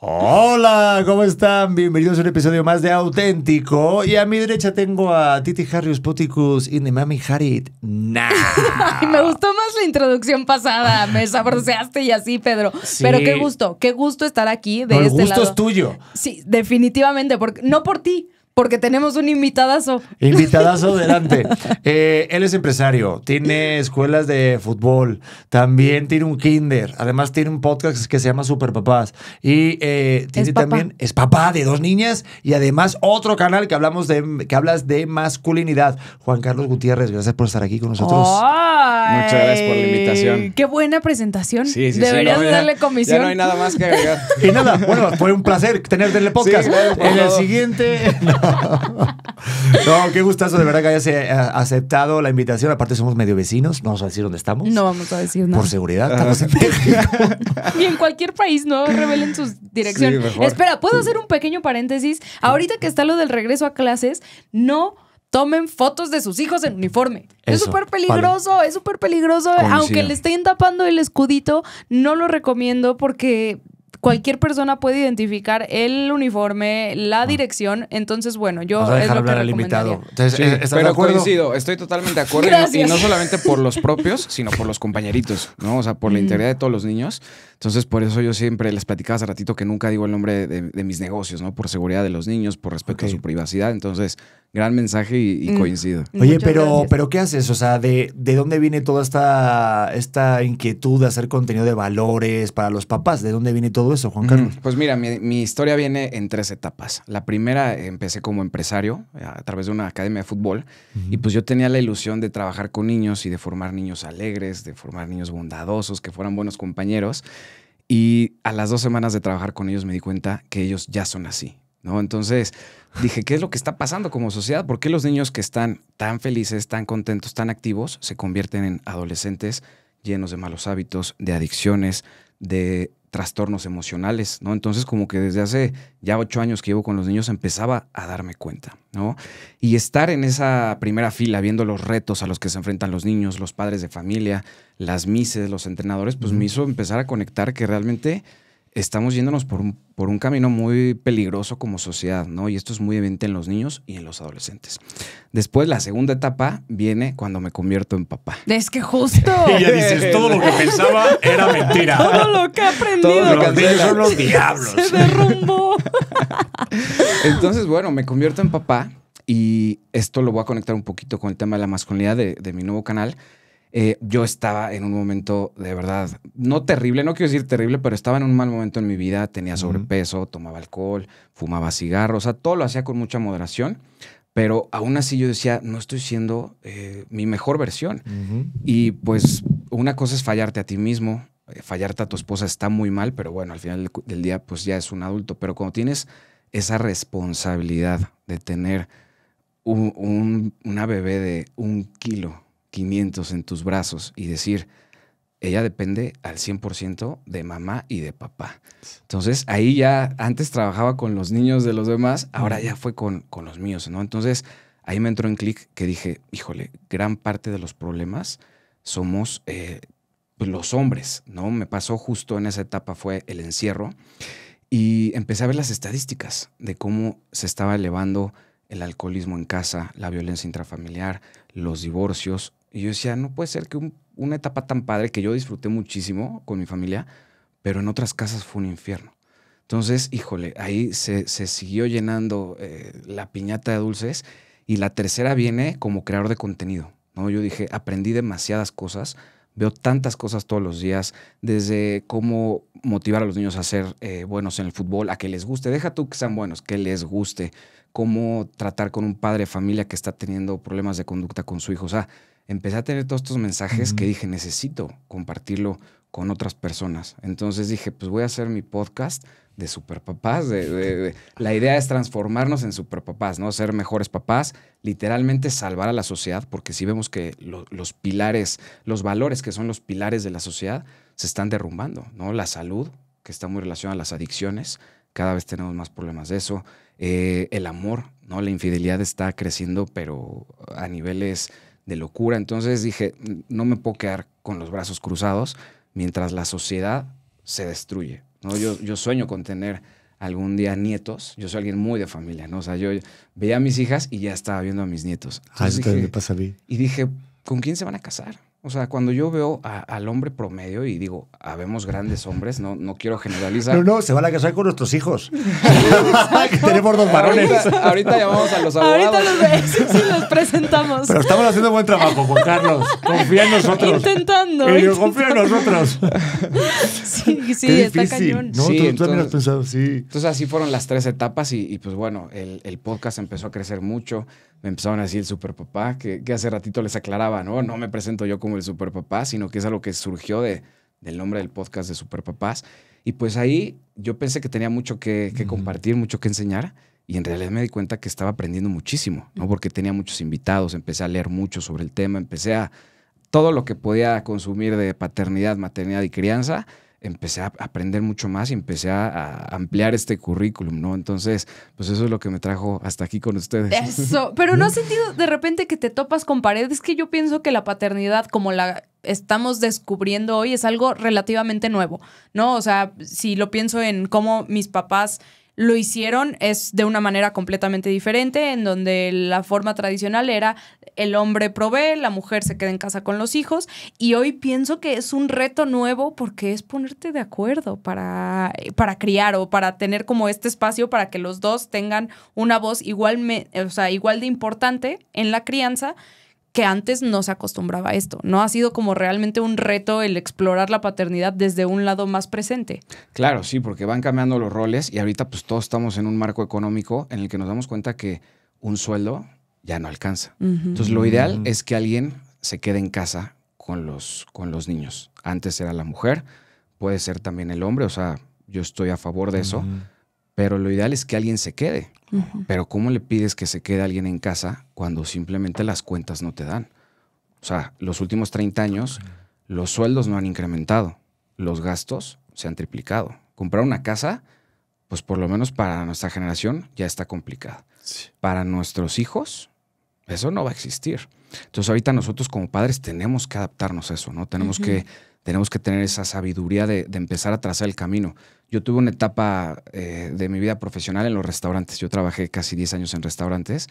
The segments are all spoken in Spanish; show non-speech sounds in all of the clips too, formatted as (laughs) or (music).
Hola, ¿cómo están? Bienvenidos a un episodio más de Auténtico. Y a mi derecha tengo a Titi Harrius Poticus y Mami Harit. Nah. (laughs) me gustó más la introducción pasada. Me sabroseaste y así, Pedro. Pero qué gusto, qué gusto estar aquí de este lado. El gusto es tuyo. Sí, definitivamente, porque no por ti porque tenemos un invitadazo. Invitadazo delante. (laughs) Eh, él es empresario, tiene escuelas de fútbol, también tiene un kinder, además tiene un podcast que se llama Super Papás y eh, también es papá de dos niñas y además otro canal que hablamos de que hablas de masculinidad. Juan Carlos Gutiérrez, gracias por estar aquí con nosotros. Muchas gracias por la invitación. Qué buena presentación. Sí, sí, Deberías darle comisión. Ya, no hay nada más que agregar. (laughs) y nada, bueno, fue un placer tenerte en el podcast. en el siguiente. (laughs) no, qué gustazo de verdad que hayas eh, aceptado la invitación. Aparte, somos medio vecinos. No vamos a decir dónde estamos. No vamos a decir nada. Por seguridad, ah. estamos en México. (laughs) y en cualquier país, no revelen sus direcciones. Espera, ¿puedo hacer un pequeño paréntesis? Ahorita que está lo del regreso a clases, no tomen fotos de sus hijos en uniforme. es súper peligroso, es súper peligroso. Aunque le estén tapando el escudito, no lo recomiendo porque cualquier persona puede identificar el uniforme, la ah. dirección. Entonces, bueno, yo. es lo que al Entonces, eh, coincido, estoy totalmente de acuerdo. Y no, y no, solamente por los propios, sino por los compañeritos, ¿no? O sea, por la integridad de todos los niños. Entonces, por eso yo siempre les platicaba hace ratito que nunca digo el nombre de, mis negocios, ¿no? Por seguridad de los niños, por respeto a su privacidad. Entonces, gran mensaje y, mm. coincido. Oye, pero, pero ¿qué haces? O sea, ¿de, ¿de, dónde viene toda esta, esta inquietud de hacer contenido de valores para los papás? ¿De dónde viene todo eso, Juan mm, Carlos? Pues mira, mi, historia viene en tres etapas. La primera, empecé como empresario eh, a través de una academia de fútbol y pues yo tenía la ilusión de trabajar con niños y de formar niños alegres, de formar niños bondadosos, que fueran buenos compañeros. Y a las dos semanas de trabajar con ellos me di cuenta que ellos ya son así, ¿no? Entonces dije, ¿qué es lo que está pasando como sociedad? ¿Por qué los niños que están tan felices, tan contentos, tan activos, se convierten en adolescentes llenos de malos hábitos, de adicciones, de trastornos emocionales, ¿no? Entonces como que desde hace ya ocho años que llevo con los niños empezaba a darme cuenta, ¿no? Y estar en esa primera fila viendo los retos a los que se enfrentan los niños, los padres de familia, las mises, los entrenadores, pues me hizo empezar a conectar que realmente estamos yéndonos por un, camino muy peligroso como sociedad, ¿no? Y esto es muy evidente en los niños y en los adolescentes. Después, la segunda etapa viene cuando me convierto en papá. Es que justo. (laughs) y ya dices, todo lo que pensaba era mentira. (laughs) todo lo que he aprendido. son los diablos. Se (laughs) derrumbó. Entonces, bueno, me convierto en papá y esto lo voy a conectar un poquito con el tema de la masculinidad de, de mi nuevo canal. Eh, yo estaba en un momento de verdad, no terrible, no quiero decir terrible, pero estaba en un mal momento en mi vida, tenía sobrepeso, tomaba alcohol, fumaba cigarros, o sea, todo lo hacía con mucha moderación, pero aún así yo decía, no estoy siendo eh, mi mejor versión. Y pues una cosa es fallarte a ti mismo, eh, fallarte a tu esposa está muy mal, pero bueno, al final del día pues ya es un adulto, pero cuando tienes esa responsabilidad de tener una bebé de un kilo, 500 en tus brazos y decir, ella depende al 100% de mamá y de papá. Entonces, ahí ya antes trabajaba con los niños de los demás, ahora ya fue con, los míos, ¿no? Entonces, ahí me entró en clic que dije, híjole, gran parte de los problemas somos eh, pues, los hombres, ¿no? Me pasó justo en esa etapa fue el encierro y empecé a ver las estadísticas de cómo se estaba elevando el alcoholismo en casa, la violencia intrafamiliar, los divorcios, y yo decía, no puede ser que una etapa tan padre que yo disfruté muchísimo con mi familia, pero en otras casas fue un infierno. Entonces, híjole, ahí se, siguió llenando eh, la piñata de dulces y la tercera viene como creador de contenido. ¿no? Yo dije, aprendí demasiadas cosas, veo tantas cosas todos los días, desde cómo motivar a los niños a ser eh, buenos en el fútbol, a que les guste, deja tú que sean buenos, que les guste, cómo tratar con un padre de familia que está teniendo problemas de conducta con su hijo. O sea, empecé a tener todos estos mensajes que dije, necesito compartirlo con otras personas. Entonces dije, pues voy a hacer mi podcast de superpapás. (laughs) La idea es transformarnos en superpapás, ¿no? Ser mejores papás, literalmente salvar a la sociedad, porque si vemos que los pilares, los valores que son los pilares de la sociedad, se están derrumbando, ¿no? La salud, que está muy relacionada a las adicciones, cada vez tenemos más problemas de eso. Eh, el amor, ¿no? La infidelidad está creciendo, pero a niveles de locura. Entonces dije, no me puedo quedar con los brazos cruzados mientras la sociedad se destruye. ¿no? Yo, yo sueño con tener algún día nietos. Yo soy alguien muy de familia, ¿no? O sea, yo veía a mis hijas y ya estaba viendo a mis nietos. Ah, pasa a Y dije, ¿con quién se van a casar? O sea, cuando yo veo al hombre promedio y digo, habemos grandes hombres, no, no quiero generalizar. No, no, se van a casar con nuestros hijos. (laughs) tenemos dos varones. Ahorita, llamamos a los abogados. Ahorita los ves (laughs) y los presentamos. Pero estamos haciendo buen trabajo, Juan Carlos. Confía en nosotros. Intentando. Y en nosotros. (laughs) sí, sí, está cañón. No, sí, entonces, has pensado, sí. Entonces así fueron las tres etapas y, pues bueno, el podcast empezó a crecer mucho me empezaron a decir el superpapá, que, que hace ratito les aclaraba, ¿no? No me presento yo como el Super Papá, sino que es algo que surgió de, del nombre del podcast de Super Papás. Y pues ahí yo pensé que tenía mucho que, compartir, mucho que enseñar. Y en realidad me di cuenta que estaba aprendiendo muchísimo, ¿no? Porque tenía muchos invitados, empecé a leer mucho sobre el tema, empecé a todo lo que podía consumir de paternidad, maternidad y crianza empecé a aprender mucho más y empecé a, ampliar este currículum, ¿no? Entonces, pues eso es lo que me trajo hasta aquí con ustedes. Eso, (laughs) pero no has sentido de repente que te topas con paredes, es que yo pienso que la paternidad como la estamos descubriendo hoy es algo relativamente nuevo, ¿no? O sea, si lo pienso en cómo mis papás lo hicieron es de una manera completamente diferente, en donde la forma tradicional era el hombre provee, la mujer se queda en casa con los hijos, y hoy pienso que es un reto nuevo porque es ponerte de acuerdo para, para criar o para tener como este espacio para que los dos tengan una voz igual, me, o sea, igual de importante en la crianza que antes no se acostumbraba a esto. No ha sido como realmente un reto el explorar la paternidad desde un lado más presente. Claro, sí, porque van cambiando los roles y ahorita pues todos estamos en un marco económico en el que nos damos cuenta que un sueldo ya no alcanza. Entonces lo ideal es que alguien se quede en casa con los, con los niños. Antes era la mujer, puede ser también el hombre, o sea, yo estoy a favor de eso pero lo ideal es que alguien se quede. Pero ¿cómo le pides que se quede alguien en casa cuando simplemente las cuentas no te dan? O sea, los últimos 30 años los sueldos no han incrementado, los gastos se han triplicado. Comprar una casa, pues por lo menos para nuestra generación ya está complicado. Para nuestros hijos, eso no va a existir. Entonces ahorita nosotros como padres tenemos que adaptarnos a eso, ¿no? Tenemos que tenemos que tener esa sabiduría de, empezar a trazar el camino. Yo tuve una etapa eh, de mi vida profesional en los restaurantes. Yo trabajé casi 10 años en restaurantes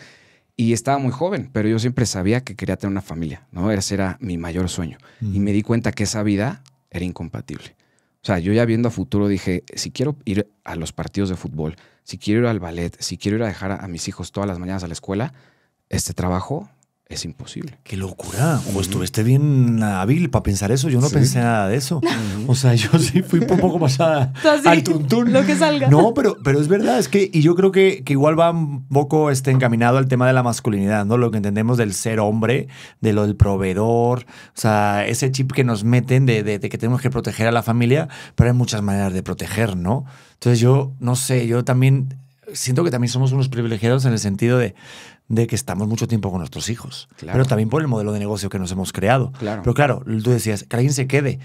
y estaba muy joven, pero yo siempre sabía que quería tener una familia, ¿no? Ese era mi mayor sueño. Y me di cuenta que esa vida era incompatible. O sea, yo ya viendo a futuro dije, si quiero ir a los partidos de fútbol, si quiero ir al ballet, si quiero ir a dejar a mis hijos todas las mañanas a la escuela, este trabajo es imposible. Qué locura. O estuviste bien hábil para pensar eso. Yo no pensé nada de eso. o sea, yo sí fui un poco pasada (laughs) al tuntún. Lo que salga. No, pero, pero es verdad. Es que, y yo creo que, que, igual va un poco este, encaminado al tema de la masculinidad, ¿no? Lo que entendemos del ser hombre, de lo del proveedor. O sea, ese chip que nos meten de que tenemos que proteger a la familia, pero hay muchas maneras de proteger, ¿no? Entonces yo, no sé, yo también siento que también somos unos privilegiados en el sentido de de que estamos mucho tiempo con nuestros hijos. Claro. Pero también por el modelo de negocio que nos hemos creado. Claro. Pero claro, tú decías, que alguien se quede.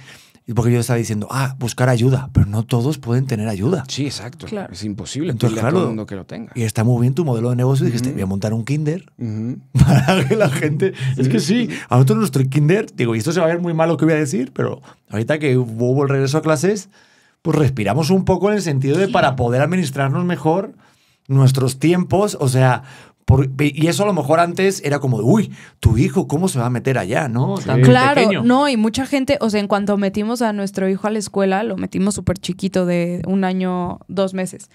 Porque yo estaba diciendo, ah, buscar ayuda, pero no todos pueden tener ayuda. Sí, exacto. Claro. Es imposible Entonces, claro, todo el mundo que lo tenga. Y está muy bien tu modelo de negocio. y -huh. Dijiste, voy a montar un kinder (laughs) para que la gente... Es que sí, a nosotros nuestro kinder, digo, y esto se va a ver muy mal lo que voy a decir, pero ahorita que hubo el regreso a clases, pues respiramos un poco en el sentido de para poder administrarnos mejor nuestros tiempos, o sea, y eso a lo mejor antes era como, uy, tu hijo, ¿cómo se va a meter allá? ¿No? claro, no, y mucha gente, o sea, en cuanto metimos a nuestro hijo a la escuela, lo metimos súper chiquito de un año, dos meses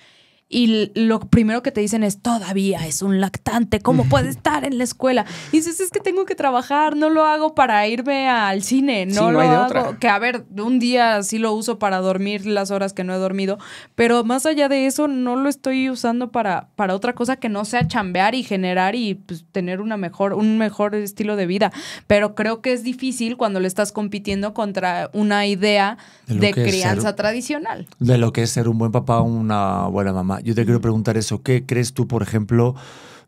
y lo primero que te dicen es, todavía es un lactante, ¿cómo (laughs) puede estar en la escuela? dices, es que tengo que trabajar, no lo hago para irme al cine, no, lo hago, que a ver, un día sí lo uso para dormir las horas que no he dormido, pero más allá de eso no lo estoy usando para, para otra cosa que no sea chambear y generar y pues, tener una mejor, un mejor estilo de vida. Pero creo que es difícil cuando le estás compitiendo contra una idea de, crianza tradicional. De lo que es ser un buen papá o una buena mamá. Yo te quiero preguntar eso. ¿Qué crees tú, por ejemplo? O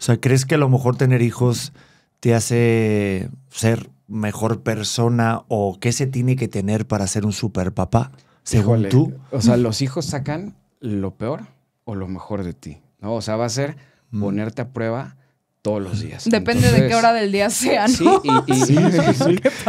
sea, ¿crees que a lo mejor tener hijos te hace ser mejor persona o qué se tiene que tener para ser un super papá, según tú? O sea, los hijos sacan lo peor o lo mejor de ti, ¿no? O sea, va a ser mm. ponerte a prueba todos los días. Depende de qué hora del día sea, ¿no? (laughs) Sí,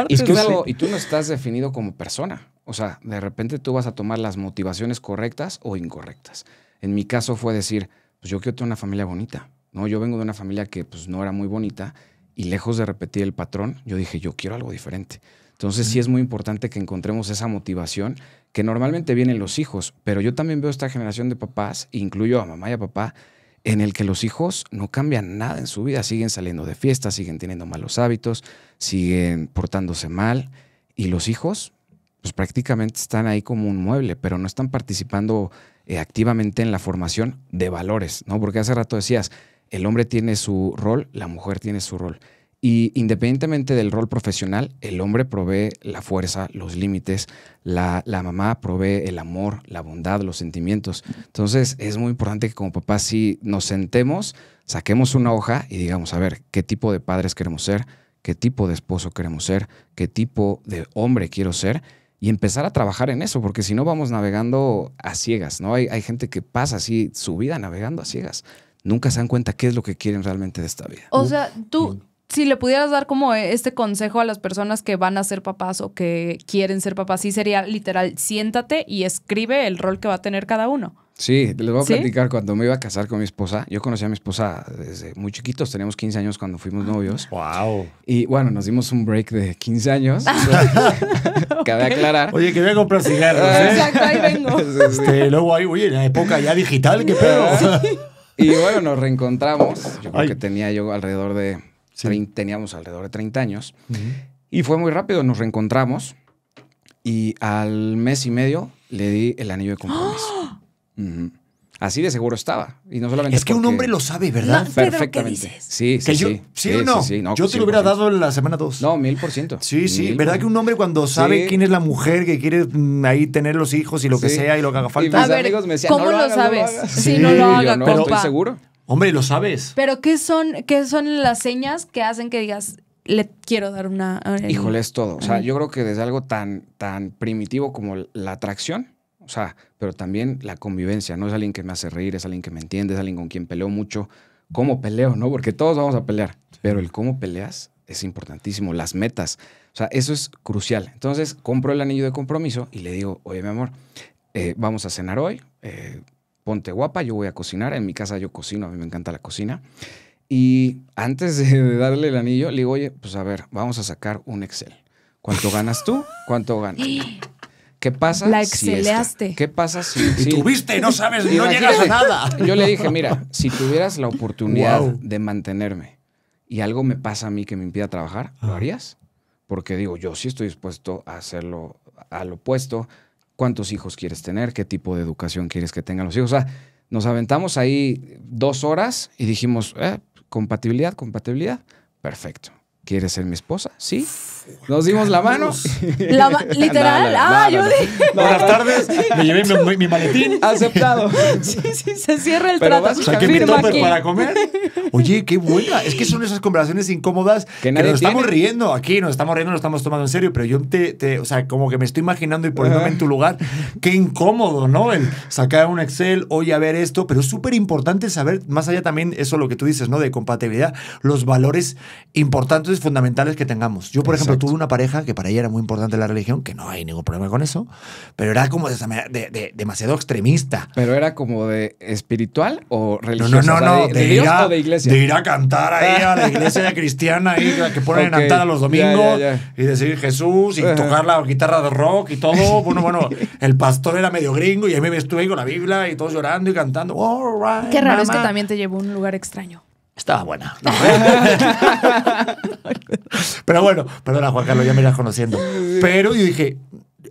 y, (laughs) y, tú no estás definido como persona. O sea, de repente tú vas a tomar las motivaciones correctas o incorrectas. En mi caso fue decir, pues yo quiero tener una familia bonita, ¿no? Yo vengo de una familia que pues no era muy bonita y lejos de repetir el patrón, yo dije, yo quiero algo diferente. Entonces sí es muy importante que encontremos esa motivación que normalmente vienen los hijos, pero yo también veo esta generación de papás, incluyo a mamá y a papá, en el que los hijos no cambian nada en su vida, siguen saliendo de fiestas, siguen teniendo malos hábitos, siguen portándose mal y los hijos pues prácticamente están ahí como un mueble, pero no están participando eh, activamente en la formación de valores, ¿no? Porque hace rato decías, el hombre tiene su rol, la mujer tiene su rol. Y independientemente del rol profesional, el hombre provee la fuerza, los límites, la, la, mamá provee el amor, la bondad, los sentimientos. Entonces es muy importante que como papá si nos sentemos, saquemos una hoja y digamos, a ver, ¿qué tipo de padres queremos ser? ¿Qué tipo de esposo queremos ser? ¿Qué tipo de hombre quiero ser? y empezar a trabajar en eso, porque si no vamos navegando a ciegas, ¿no? Hay, hay gente que pasa así su vida navegando a ciegas. Nunca se dan cuenta qué es lo que quieren realmente de esta vida. O sea, tú, si le pudieras dar como este consejo a las personas que van a ser papás o que quieren ser papás, sí sería literal, siéntate y escribe el rol que va a tener cada uno. Sí, les voy a platicar cuando me iba a casar con mi esposa. Yo conocí a mi esposa desde muy chiquitos, teníamos 15 años cuando fuimos ah, novios. ¡Wow! Y bueno, nos dimos un break de 15 años. (laughs) (laughs) Cabe aclarar. Oye, que vengo a comprar cigarros. ¿eh? (laughs) Exacto, ahí vengo. Este, luego ahí, oye, en la época ya digital, qué pedo. y bueno, nos reencontramos. Yo creo que tenía yo alrededor de. teníamos alrededor de 30 años. Y fue muy rápido, nos reencontramos. Y al mes y medio le di el anillo de compromiso. (gasps) (gasps) ¡Ah! Así de seguro estaba. Y no solamente es que un hombre lo sabe, ¿verdad? Perfectamente. Sí, sí, sí, yo te lo hubiera dado la semana dos No, mil por ciento. Sí, sí. ¿Verdad que un hombre cuando sabe quién es la mujer que quiere mm, ahí tener los hijos y lo que sea y lo que haga falta? amigos me decían, ¿cómo no lo, lo sabes? No no lo haga, seguro. Hombre, lo sabes. Pero ¿qué son, son las señas que hacen que digas, le quiero dar una... Eh, Híjole, es todo. O sea, yo creo que desde algo tan, tan primitivo como la atracción o sea, pero también la convivencia, ¿no? Es alguien que me hace reír, es alguien que me entiende, es alguien con quien peleo mucho. ¿Cómo peleo, no? Porque todos vamos a pelear, pero el cómo peleas es importantísimo, las metas. O sea, eso es crucial. Entonces, compro el anillo de compromiso y le digo, oye, mi amor, eh, vamos a cenar hoy, eh, ponte guapa, yo voy a cocinar, en mi casa yo cocino, a mí me encanta la cocina. Y antes de darle el anillo, le digo, oye, pues a ver, vamos a sacar un Excel. ¿Cuánto ganas tú? ¿Cuánto ganas? (gasps) (laughs) ¿Qué pasa? La este? exceleaste. ¿Qué pasa si, si tuviste? No sabes, no llegas a nada. Yo le dije, mira, si tuvieras la oportunidad de mantenerme y algo me pasa a mí que me impida trabajar, ¿lo harías? Porque digo, yo sí estoy dispuesto a hacerlo al opuesto. ¿Cuántos hijos quieres tener? ¿Qué tipo de educación quieres que tengan los hijos? O sea, nos aventamos ahí dos horas y dijimos, eh, compatibilidad, compatibilidad, perfecto. ¿quieres ser mi esposa? Sí. Nos dimos la mano. (laughs) literal. ah, yo dije. Buenas tardes. Me llevé mi, maletín. Aceptado. (laughs) Sí, sí, se cierra el trato. Saqué mi para comer. Oye, qué buena. Es que son esas conversaciones incómodas que, nos estamos riendo aquí, nos estamos riendo, nos estamos tomando en serio. Pero yo te, o sea, como que me estoy imaginando y poniéndome en tu lugar. Qué incómodo, ¿no? El sacar un Excel, oye, a ver esto. Pero es súper importante saber, más allá también, eso lo que tú dices, ¿no? De compatibilidad, los valores importantes fundamentales que tengamos. Yo, por ejemplo, tuve una pareja que para ella era muy importante la religión, que no hay ningún problema con eso, pero era como de, demasiado extremista. ¿Pero era como de espiritual o religioso. No, no, no, de, ir a, de ir a cantar ahí a la iglesia (laughs) cristiana ahí, que ponen en a cantar los domingos y decir Jesús y tocar la guitarra de rock y todo. (laughs) Bueno, bueno, el pastor era medio gringo y a mí me estuve ahí con la Biblia y todos llorando y cantando. Qué raro es que también te llevó a un lugar extraño. Estaba buena. (laughs) ¿eh? pero bueno, perdona, Juan Carlos, ya me irás conociendo. Pero yo dije,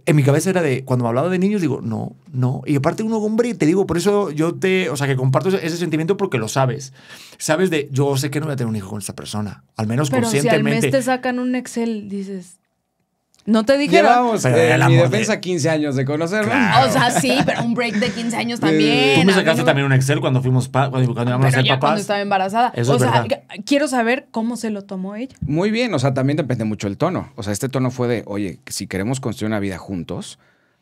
en mi cabeza era de, cuando me hablaba de niños, digo, no, no. Y aparte uno hombre, te digo, por eso yo te, o sea, que comparto ese, sentimiento porque lo sabes. Sabes de, yo sé que no voy a tener un hijo con esta persona, al menos conscientemente. Pero si al mes te sacan un Excel, dices... No te dije Llevamos 15 eh, años de conocerla O sea, sí, pero un break de 15 años también. Tú me también un Excel cuando fuimos cuando, íbamos a ser cuando estaba embarazada. o sea, quiero saber cómo se lo tomó ella. Muy bien, o sea, también depende mucho el tono. O sea, este tono fue de, oye, si queremos construir una vida juntos,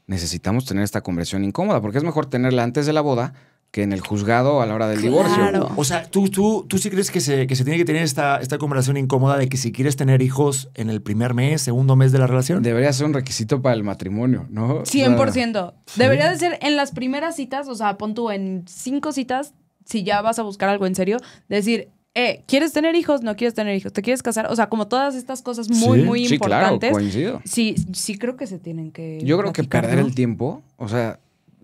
necesitamos tener esta conversión incómoda, porque es mejor tenerla antes de la boda que en el juzgado a la hora del divorcio. O sea, ¿tú, tú, tú sí crees que se, que se tiene que tener esta, esta conversación incómoda de que si quieres tener hijos en el primer mes, segundo mes de la relación. Debería ser un requisito para el matrimonio, ¿no? 100%. Debería de ser en las primeras citas, o sea, pon tú en cinco citas, si ya vas a buscar algo en serio, decir, eh, ¿quieres tener hijos? No quieres tener hijos. ¿Te quieres casar? O sea, como todas estas cosas muy, muy muy sí, importantes. Claro, coincido. Sí, sí creo que se tienen que. Yo creo que perder el tiempo, o sea,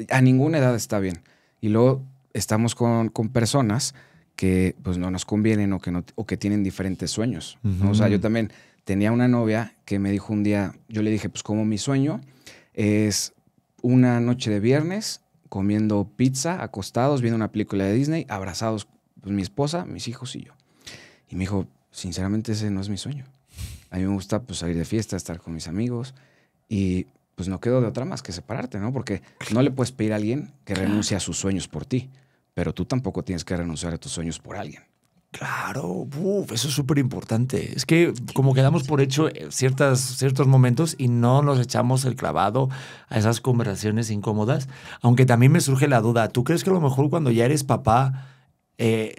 a ninguna edad está bien. Y luego estamos con, personas que pues no nos convienen o que, no, que tienen diferentes sueños. O sea, yo también tenía una novia que me dijo un día, yo le dije, pues como mi sueño es una noche de viernes comiendo pizza, acostados, viendo una película de Disney, abrazados, pues, mi esposa, mis hijos y yo. Y me dijo, sinceramente ese no es mi sueño. A mí me gusta pues salir de fiesta, estar con mis amigos y pues no quedó de otra más que separarte, ¿no? Porque no le puedes pedir a alguien que renuncie a sus sueños por ti, pero tú tampoco tienes que renunciar a tus sueños por alguien. Claro, eso es súper importante. Es que como quedamos por hecho eh, ciertas, ciertos momentos y no nos echamos el clavado a esas conversaciones incómodas, aunque también me surge la duda, ¿tú crees que a lo mejor cuando ya eres papá eh,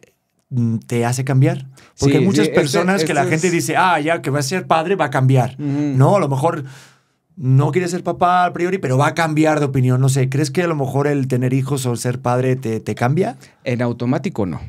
te hace cambiar? Porque hay muchas este, personas que la este gente dice, ah, ya que va a ser padre va a cambiar. No, a lo mejor no quiere ser papá a priori, pero va a cambiar de opinión. No sé, ¿crees que a lo mejor el tener hijos o ser padre te, cambia? En automático no.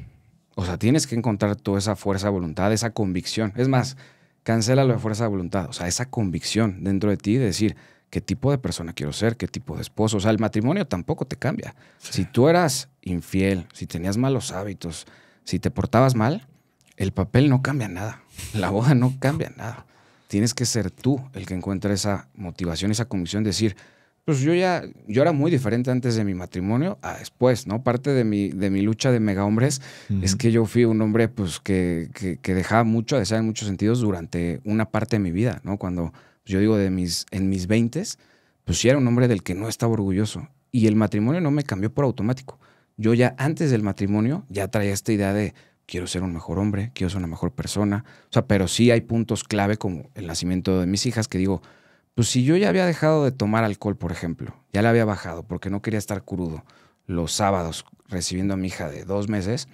O sea, tienes que encontrar toda esa fuerza de voluntad, esa convicción. Es más, cancela la fuerza de voluntad. O sea, esa convicción dentro de ti de decir qué tipo de persona quiero ser, qué tipo de esposo. O sea, el matrimonio tampoco te cambia. Si tú eras infiel, si tenías malos hábitos, si te portabas mal, el papel no cambia nada. La boda no cambia nada tienes que ser tú el que encuentra esa motivación, esa convicción, de decir, pues yo ya, yo era muy diferente antes de mi matrimonio a después, ¿no? Parte de mi, de mi lucha de mega hombres es que yo fui un hombre, pues, que, dejaba mucho a desear en muchos sentidos durante una parte de mi vida, ¿no? Cuando yo digo de mis, en mis veintes, pues sí era un hombre del que no estaba orgulloso. Y el matrimonio no me cambió por automático. Yo ya antes del matrimonio ya traía esta idea de, quiero ser un mejor hombre, quiero ser una mejor persona. O sea, pero sí hay puntos clave como el nacimiento de mis hijas que digo, pues si yo ya había dejado de tomar alcohol, por ejemplo, ya la había bajado porque no quería estar crudo los sábados recibiendo a mi hija de dos meses,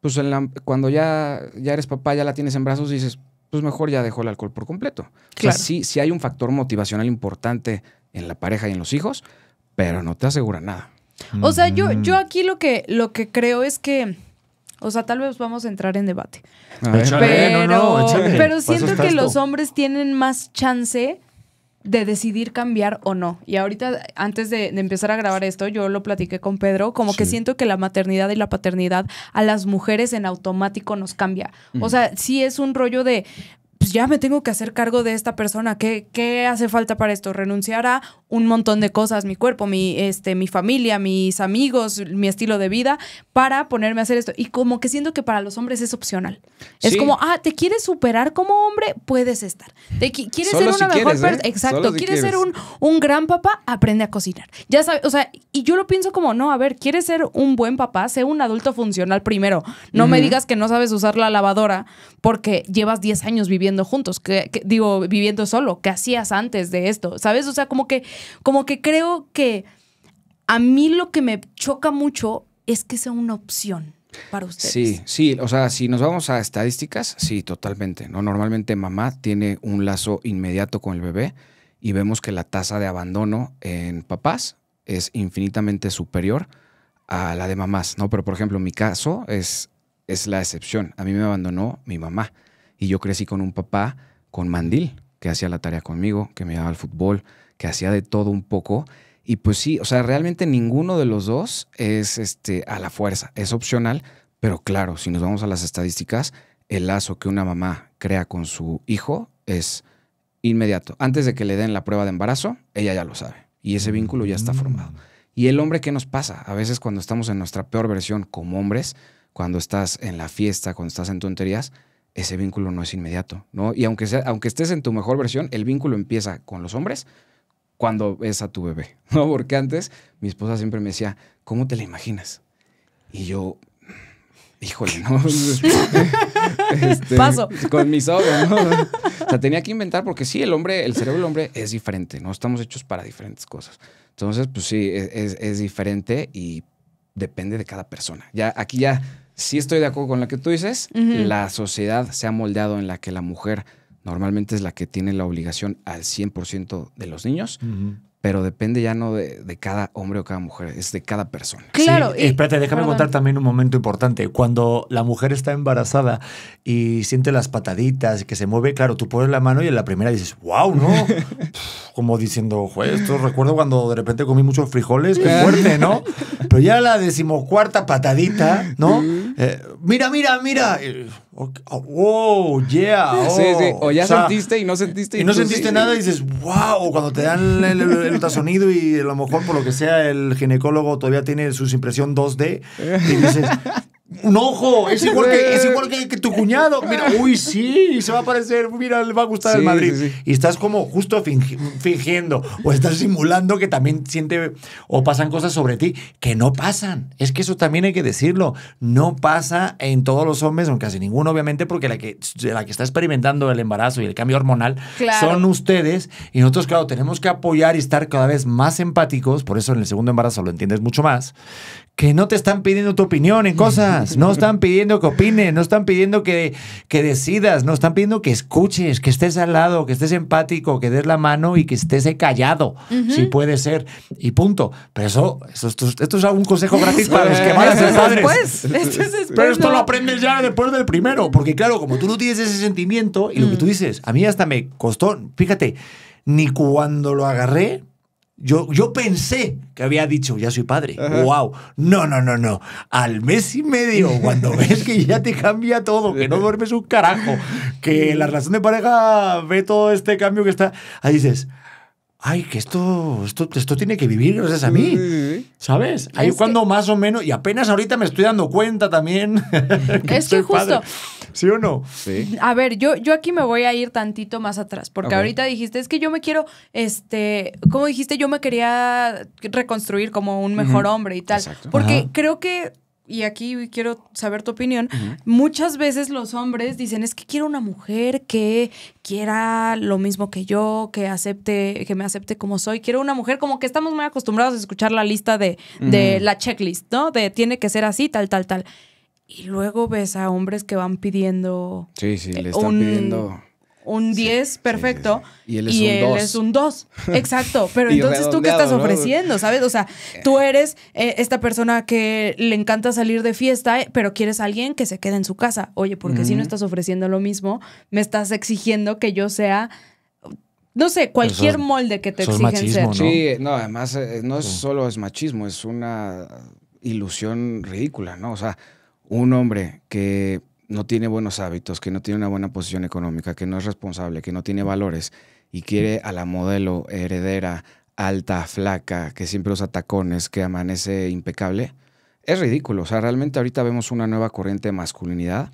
pues cuando ya, ya eres papá, ya la tienes en brazos, dices, pues mejor ya dejó el alcohol por completo. O sí, hay un factor motivacional importante en la pareja y en los hijos, pero no te asegura nada. O sea, yo, yo mm. aquí lo que, lo que creo es que o sea, tal vez vamos a entrar en debate. pero, siento que los hombres tienen más chance de decidir cambiar o no. Y ahorita, antes de, empezar a grabar esto, yo lo platiqué con Pedro, como que siento que la maternidad y la paternidad a las mujeres en automático nos cambia. O sea, sí es un rollo de, pues ya me tengo que hacer cargo de esta persona. ¿Qué, hace falta para esto? Renunciar a un montón de cosas, mi cuerpo, mi, este, mi familia, mis amigos, mi estilo de vida, para ponerme a hacer esto. Y como que siento que para los hombres es opcional. Es como, ah, ¿te quieres superar como hombre? Puedes estar. ¿Quieres ser una mejor persona? Exacto. ¿Quieres ser un, un gran papá? Aprende a cocinar. Ya sabes, o sea, y yo lo pienso como, no, a ver, ¿quieres ser un buen papá? Sé un adulto funcional primero. No me digas que no sabes usar la lavadora porque llevas 10 años viviendo juntos, que, digo, viviendo solo, ¿qué hacías antes de esto? ¿Sabes? O sea, como que, como que creo que a mí lo que me choca mucho es que sea una opción para ustedes. Sí, sí, o sea, si nos vamos a estadísticas, sí, totalmente. ¿no? Normalmente mamá tiene un lazo inmediato con el bebé y vemos que la tasa de abandono en papás es infinitamente superior a la de mamás, ¿no? Pero por ejemplo, mi caso es, es la excepción. A mí me abandonó mi mamá. Y yo crecí con un papá con mandil, que hacía la tarea conmigo, que me daba al fútbol, que hacía de todo un poco. Y pues sí, o sea, realmente ninguno de los dos es este, a la fuerza, es opcional, pero claro, si nos vamos a las estadísticas, el lazo que una mamá crea con su hijo es inmediato. Antes de que le den la prueba de embarazo, ella ya lo sabe y ese vínculo ya está formado. Mm. Y el hombre, ¿qué nos pasa? A veces cuando estamos en nuestra peor versión como hombres, cuando estás en la fiesta, cuando estás en tonterías, ese vínculo no es inmediato, ¿no? Y aunque, sea, aunque estés en tu mejor versión, el vínculo empieza con los hombres cuando ves a tu bebé, (laughs) ¿no? Porque antes mi esposa siempre me decía, ¿cómo te la imaginas? Y yo, híjole, ¿no? (laughs) Este, con mis ojos, ¿no? O sea, tenía que inventar porque sí, el hombre, el cerebro del hombre es diferente, ¿no? Estamos hechos para diferentes cosas. Entonces, pues sí, e-, es diferente y depende de cada persona. Ya, aquí ya sí estoy de acuerdo con lo que tú dices. La sociedad se ha moldeado en la que la mujer normalmente es la que tiene la obligación al 100% de los niños pero depende ya no de, cada hombre o cada mujer, es de cada persona. Claro. Espérate, déjame contar también un momento importante. Cuando la mujer está embarazada y siente las pataditas, que se mueve, claro, tú pones la mano y en la primera dices, wow, ¿no? (laughs) Como diciendo, juez, esto recuerdo cuando de repente comí muchos frijoles, qué ah. fuerte, ¿no? (laughs) Pero ya la decimocuarta patadita, ¿no? Eh, mira, mira, mira. Oh, yeah. (laughs) Oh. O ya sentiste y no sentiste. Y, no sentiste nada y dices, wow. cuando te dan el, el, (laughs) ultrasonido y a lo mejor por lo que sea el ginecólogo todavía tiene su impresión 2D y dices, un ojo, es igual, que, es (laughs) igual que, tu cuñado. Mira, uy, sí, se va a parecer, mira, le va a gustar el Madrid. Y estás como justo fingiendo o estás simulando que también siente o pasan cosas sobre ti que no pasan. Es que eso también hay que decirlo. No pasa en todos los hombres, aunque casi ninguno, obviamente, porque la que, la que está experimentando el embarazo y el cambio hormonal son ustedes. Y nosotros, claro, tenemos que apoyar y estar cada vez más empáticos. Por eso en el segundo embarazo lo entiendes mucho más. Que no te están pidiendo tu opinión en cosas no están pidiendo que opines, no están pidiendo que, que decidas, no están pidiendo que escuches, que estés al lado, que estés empático, que des la mano y que estés callado, si puede ser, y punto. Pero eso, esto, es un consejo gratis para los que van a ser padres. Pero esto lo aprendes ya después del primero, porque claro, como tú no tienes ese sentimiento y lo que tú mm. dices, a mí hasta me costó, fíjate, ni cuando lo agarré, yo, yo pensé que había dicho, ya soy padre. ¡Wow! No, no, no, no. Al mes y medio, (laughs) cuando ves que ya te cambia todo, que no duermes un carajo, que la relación de pareja ve todo este cambio que está. Ahí dices, ay, que esto, esto, esto tiene que vivir gracias a mí, ¿sabes? Ahí cuando más o menos, y apenas ahorita me estoy dando cuenta también. (laughs) es que justo... ¿Sí o no? A ver, yo, yo aquí me voy a ir tantito más atrás, porque ahorita dijiste, es que yo me quiero, este, como dijiste, yo me quería reconstruir como un mejor hombre y tal, porque creo que y aquí quiero saber tu opinión, muchas veces los hombres dicen, es que quiero una mujer que quiera lo mismo que yo, que acepte, que me acepte como soy, quiero una mujer como que estamos muy acostumbrados a escuchar la lista de, la checklist, ¿no? De tiene que ser así, tal, tal, tal. Y luego ves a hombres que van pidiendo... Sí, sí, le eh, están pidiendo un 10 perfecto y él es un 2. (laughs) Exacto, pero entonces tú qué estás ofreciendo, ¿sabes? O sea, eh. tú eres eh, esta persona que le encanta salir de fiesta, eh, pero quieres a alguien que se quede en su casa. Oye, porque si no estás ofreciendo lo mismo, me estás exigiendo que yo sea no sé, cualquier molde que te exigen ser. Sí, no, además no es solo es machismo, es una ilusión ridícula, ¿no? O sea, un hombre que no tiene buenos hábitos, que no tiene una buena posición económica, que no es responsable, que no tiene valores y quiere a la modelo heredera alta, flaca, que siempre usa tacones, que amanece impecable, es ridículo. O sea, realmente ahorita vemos una nueva corriente de masculinidad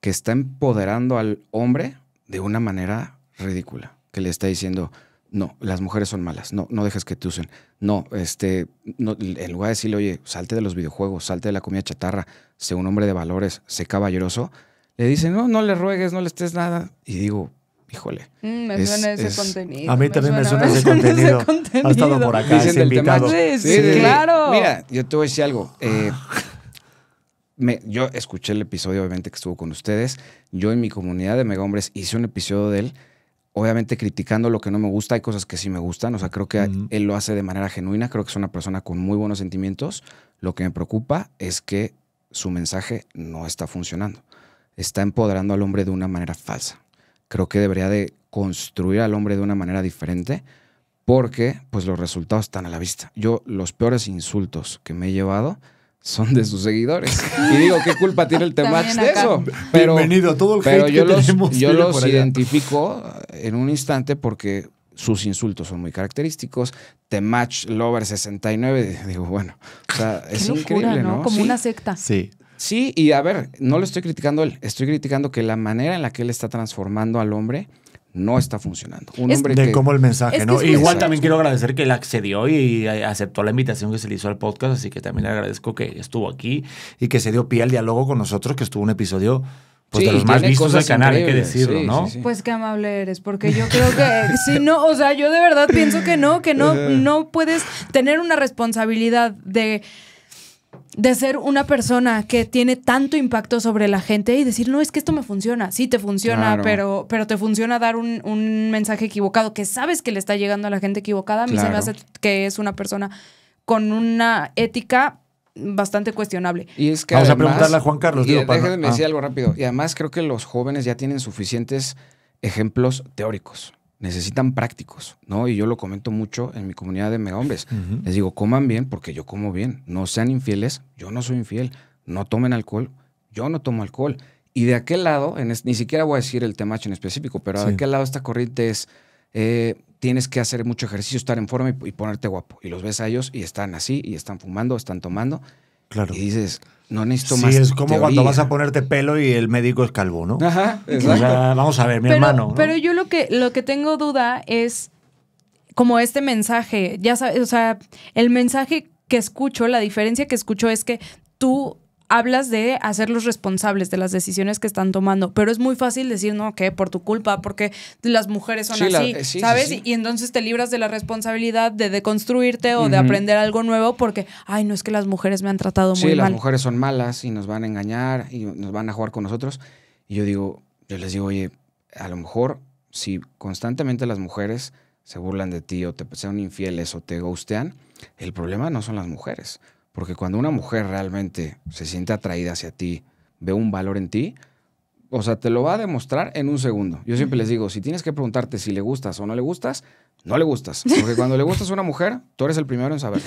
que está empoderando al hombre de una manera ridícula, que le está diciendo, no, las mujeres son malas, no, no dejes que te usen. No, este, no, en lugar de decirle, oye, salte de los videojuegos, salte de la comida chatarra, sé un hombre de valores, sé caballeroso, le dicen, no, no le ruegues, no le estés nada. Y digo, híjole. Mm, me suena ese contenido. A mí también (laughs) me suena, ese, contenido. Ha estado por acá, invitado. Sí, claro. Mira, yo te voy a decir algo. Eh, ah. yo escuché el episodio, obviamente, que estuvo con ustedes. Yo en mi comunidad de mega hombres hice un episodio de él obviamente criticando lo que no me gusta, hay cosas que sí me gustan, o sea, creo que él lo hace de manera genuina, creo que es una persona con muy buenos sentimientos. Lo que me preocupa es que su mensaje no está funcionando. Está empoderando al hombre de una manera falsa. Creo que debería de construir al hombre de una manera diferente porque pues los resultados están a la vista. Yo los peores insultos que me he llevado son de sus seguidores. Y digo, ¿qué culpa tiene el Temach de eso? Pero, Bienvenido todo el yo los, Yo los identifico en un instante porque sus insultos son muy característicos. Temach Lover 69, digo, bueno, es increíble, ¿no? Como una secta. Sí. Sí, y a ver, no lo estoy criticando él, estoy criticando que la manera en la que él está transformando al hombre no está funcionando. Un de cómo el mensaje, ¿no? Igual también quiero agradecer que él accedió y eh, aceptó la invitación que se le hizo al podcast, así que también le agradezco que estuvo aquí y que se dio pie al diálogo con nosotros, que estuvo un episodio pues de los más vistos del canal, hay que decirlo, ¿no? pues qué amable eres, porque yo creo que (laughs) si no, o sea, yo de verdad pienso que no, que no, (laughs) no puedes tener una responsabilidad de de ser una persona que tiene tanto impacto sobre la gente y decir, no, es que esto me funciona. Sí, te funciona, pero, pero te funciona dar un, mensaje equivocado que sabes que le está llegando a la gente equivocada. A mí se me hace que es una persona con una ética bastante cuestionable. Y es que Vamos a preguntarle a Juan Carlos. Digo, decir ah. algo rápido. Y además creo que los jóvenes ya tienen suficientes ejemplos teóricos necesitan prácticos, ¿no? Y yo lo comento mucho en mi comunidad de mega hombres. Les digo, coman bien porque yo como bien. No sean infieles, yo no soy infiel. No tomen alcohol, yo no tomo alcohol. Y de aquel lado, ni siquiera voy a decir el tema en específico, pero de aquel lado esta corriente es, eh, tienes que hacer mucho ejercicio, estar en forma y, ponerte guapo. Y los ves a ellos y están así, y están fumando, están tomando. Claro. Y dices, no necesito más. Sí, es como cuando vas a ponerte pelo y el médico es calvo, ¿no? Ajá, pues vamos a ver, mi hermano. Pero yo lo que, lo que tengo duda es como este mensaje, ya sabes, o sea, el mensaje que escucho, la diferencia que escucho es que tú hablas de hacerlos responsables de las decisiones que están tomando, pero es muy fácil decir, no, que por tu culpa, porque las mujeres son así, eh, ¿sabes? y, entonces te libras de la responsabilidad de deconstruirte o de aprender algo nuevo porque, ay, no es que las mujeres me han tratado muy mal. Sí, las mujeres son malas y nos van a engañar y nos van a jugar con nosotros. Y yo digo, yo les digo, oye, a lo mejor si constantemente las mujeres se burlan de ti o te sean infieles o te gustean, el problema no son las mujeres. Porque cuando una mujer realmente se siente atraída hacia ti, ve un valor en ti, o sea, te lo va a demostrar en un segundo. Yo siempre les digo, si tienes que preguntarte si le gustas o no le gustas, no le gustas. (laughs) Porque cuando le gustas a una mujer, tú eres el primero en saber.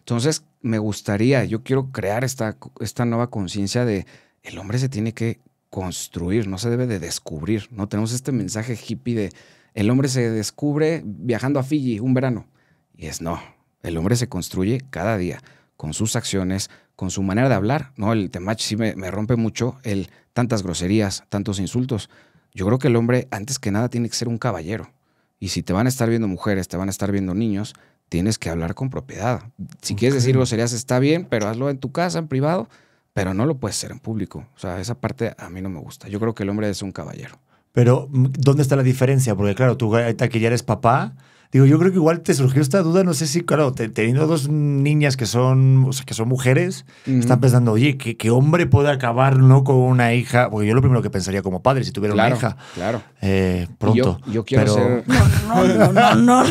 Entonces, me gustaría, yo quiero crear esta, esta nueva conciencia de el hombre se tiene que construir, no se debe de descubrir. No tenemos este mensaje hippie de el hombre se descubre viajando a Fiji un verano. Y es no, el hombre se construye cada día con sus acciones, con su manera de hablar, ¿no? El tema sí me, rompe mucho, el tantas groserías, tantos insultos. Yo creo que el hombre, antes que nada, tiene que ser un caballero. Y si te van a estar viendo mujeres, te van a estar viendo niños, tienes que hablar con propiedad. Si quieres decir groserías, está bien, pero hazlo en tu casa, en privado, pero no lo puedes hacer en público. O sea, esa parte a mí no me gusta. Yo creo que el hombre es un caballero. Pero, ¿dónde está la diferencia? Porque, claro, tú ya eres papá, Digo, yo creo que igual te surgió esta duda, no sé si, claro, teniendo dos niñas que son, o sea, que son mujeres, están pensando, oye, ¿qué, ¿qué, hombre puede acabar no con una hija? Porque yo lo primero que pensaría como padre, si tuviera una hija. Claro. Eh, pronto. Yo, quiero ser. No, no, no, no, no. no, no, no.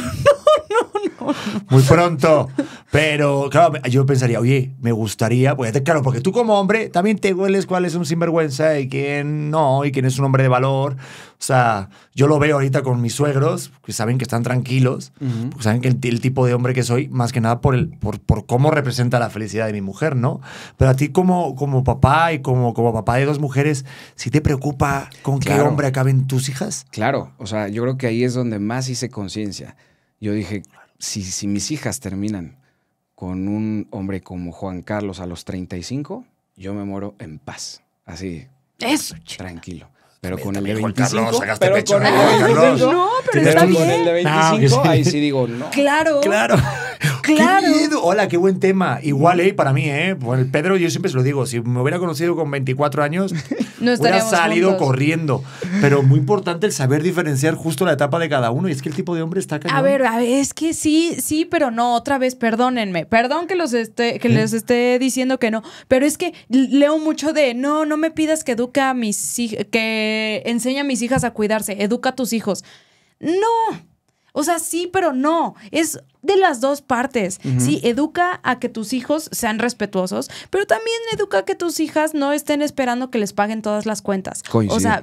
Muy pronto. Pero, claro, yo pensaría, oye, me gustaría, pues, claro, porque tú como hombre también te hueles cuál es un sinvergüenza y quién no, y quién es un hombre de valor. O sea, yo lo veo ahorita con mis suegros, que saben que están tranquilos, saben que el, tipo de hombre que soy, más que nada por, el, por, por cómo representa la felicidad de mi mujer, ¿no? Pero a ti como, como papá y como, como papá de dos mujeres, si ¿sí te preocupa con qué hombre acaben tus hijas? Claro, o sea, yo creo que ahí es donde más hice conciencia. Yo dije, si, si mis hijas terminan con un hombre como Juan Carlos a los 35, yo me muero en paz. Así. Eso, Tranquilo. Pero con el de 25. Juan Carlos, pero pecho, con el no, pero está bien. Con el de 25, ah, (laughs) ahí sí digo, no. Claro. Claro. ¡Qué miedo! Hola, qué buen tema. Igual, ¿eh? Para mí, ¿eh? Bueno, Pedro, yo siempre se lo digo, si me hubiera conocido con 24 años, (laughs) no hubiera salido corriendo. Pero muy importante el saber diferenciar justo la etapa de cada uno. Y es que el tipo de hombre está cayendo. A ver, es que sí, sí, pero no, otra vez, perdónenme. Perdón que, los esté, que les esté diciendo que no. Pero es que leo mucho de, no, no me pidas que eduque a mis que enseñe a mis hijas a cuidarse, educa a tus hijos. No, o sea, sí, pero no. Es de las dos partes. Sí, educa a que tus hijos sean respetuosos, pero también educa a que tus hijas no estén esperando que les paguen todas las cuentas. o sea,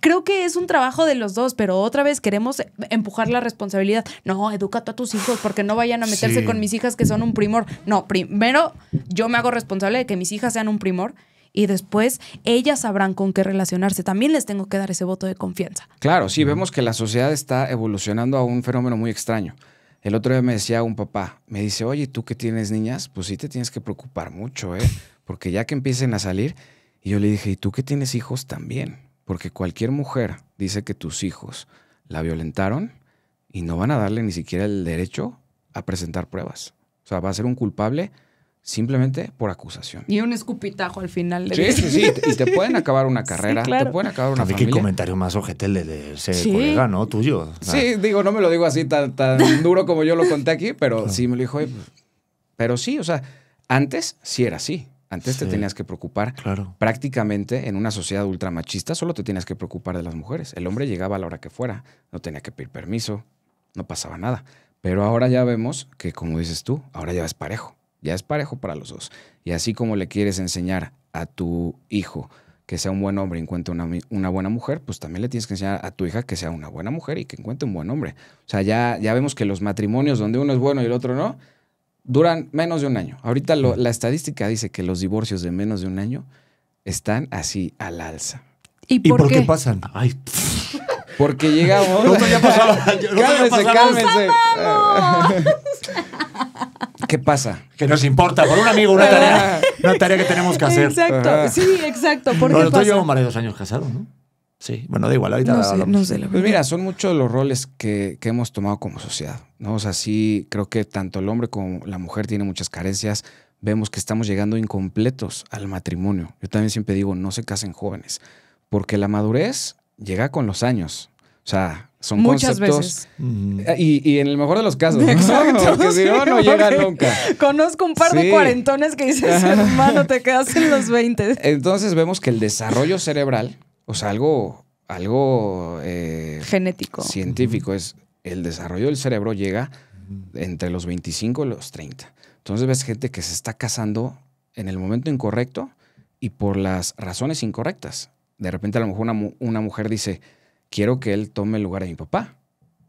creo que es un trabajo de los dos, pero otra vez queremos empujar la responsabilidad. No, educa a tus hijos porque no vayan a meterse con mis hijas que son un primor. No, primero yo me hago responsable de que mis hijas sean un primor y después ellas sabrán con qué relacionarse. También les tengo que dar ese voto de confianza. Claro, sí, vemos que la sociedad está evolucionando a un fenómeno muy extraño. El otro día me decía un papá, me dice, oye, tú que tienes niñas, pues sí te tienes que preocupar mucho, ¿eh? Porque ya que empiecen a salir, y yo le dije, ¿y tú que tienes hijos también? Porque cualquier mujer dice que tus hijos la violentaron y no van a darle ni siquiera el derecho a presentar pruebas. O sea, va a ser un culpable simplemente por acusación. Y un escupitajo al final. De sí, sí, sí, y te (laughs) pueden acabar una carrera, te pueden acabar una qué comentario más ojete de, de ese colega, ¿no? Tuyo. Sí, digo, no me lo digo así tan, (laughs) duro como yo lo conté aquí, pero sí me lo dijo. Pero sí, o sea, antes sí era así. Antes te tenías que preocupar. Claro. Prácticamente en una sociedad ultramachista solo te tenías que preocupar de las mujeres. El hombre llegaba a la hora que fuera, no tenía que pedir permiso, no pasaba nada. Pero ahora ya vemos que, como dices tú, ahora ya ves parejo ya es parejo para los dos. Y así como le quieres enseñar a tu hijo que sea un buen hombre y encuentre una, una, buena mujer, pues también le tienes que enseñar a tu hija que sea una buena mujer y que encuentre un buen hombre. O sea, ya, ya vemos que los matrimonios donde uno es bueno y el otro no, duran menos de un año. Ahorita la estadística dice que los divorcios de menos de un año están así al alza. ¿Y por, por qué? pasan? Ay, porque llegamos. Cálmense, (laughs) cálmense. (laughs) ¿Qué pasa? Que nos importa, por un amigo, una tarea, una tarea que tenemos que hacer. Exacto, sí, exacto. ¿Por nosotros llevamos más de dos años casados, ¿no? Sí, bueno, da igual, ahorita no sé, Pues mira, son muchos los roles que, hemos tomado como sociedad, ¿no? O sea, sí, creo que tanto el hombre como la mujer tienen muchas carencias. Vemos que estamos llegando incompletos al matrimonio. Yo también siempre digo, no se casen jóvenes, porque la madurez llega con los años. O sea, son Muchas veces. Eh, y, en el mejor de los casos. (laughs) ¿no? (laughs) llega nunca. Conozco un par de cuarentones que dices, hermano, te quedas en los 20. (laughs) Entonces vemos que el desarrollo cerebral, o sea, algo, algo eh, genético, científico, es el desarrollo del cerebro llega entre los 25 y los 30. Entonces ves gente que se está casando en el momento incorrecto y por las razones incorrectas. De repente, a lo mejor una, una mujer dice quiero que él tome el lugar de mi papá,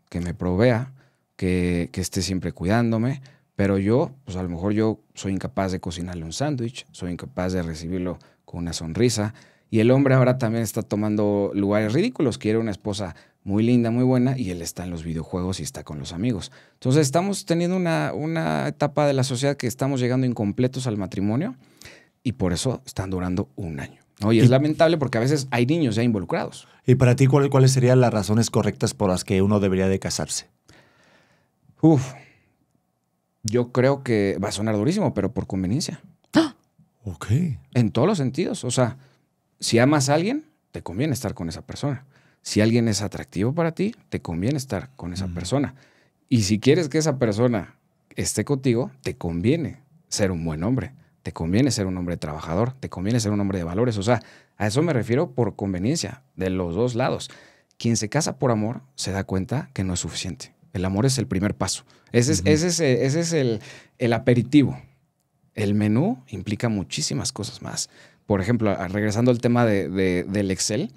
que me provea, que, esté siempre cuidándome, pero yo, pues a lo mejor yo soy incapaz de cocinarle un sándwich, soy incapaz de recibirlo con una sonrisa. Y el hombre ahora también está tomando lugares ridículos. Quiere una esposa muy linda, muy buena, y él está en los videojuegos y está con los amigos. Entonces estamos teniendo una, una etapa de la sociedad que estamos llegando incompletos al matrimonio y por eso están durando un año. No, y es lamentable porque a veces hay niños ya involucrados. ¿Y para ti cuáles serían las razones correctas por las que uno debería de casarse? Uf, yo creo que va a sonar durísimo, pero por conveniencia. ¡Ah! (gasps) Ok. En todos los sentidos. O sea, si amas a alguien, te conviene estar con esa persona. Si alguien es atractivo para ti, te conviene estar con esa persona. Y si quieres que esa persona esté contigo, te conviene ser un buen hombre te conviene ser un hombre trabajador, te conviene ser un hombre de valores. O sea, a eso me refiero por conveniencia, de los dos lados. Quien se casa por amor se da cuenta que no es suficiente. El amor es el primer paso. Ese es, ese es, eh, ese es el, el, aperitivo. El menú implica muchísimas cosas más. Por ejemplo, regresando al tema de, del Excel,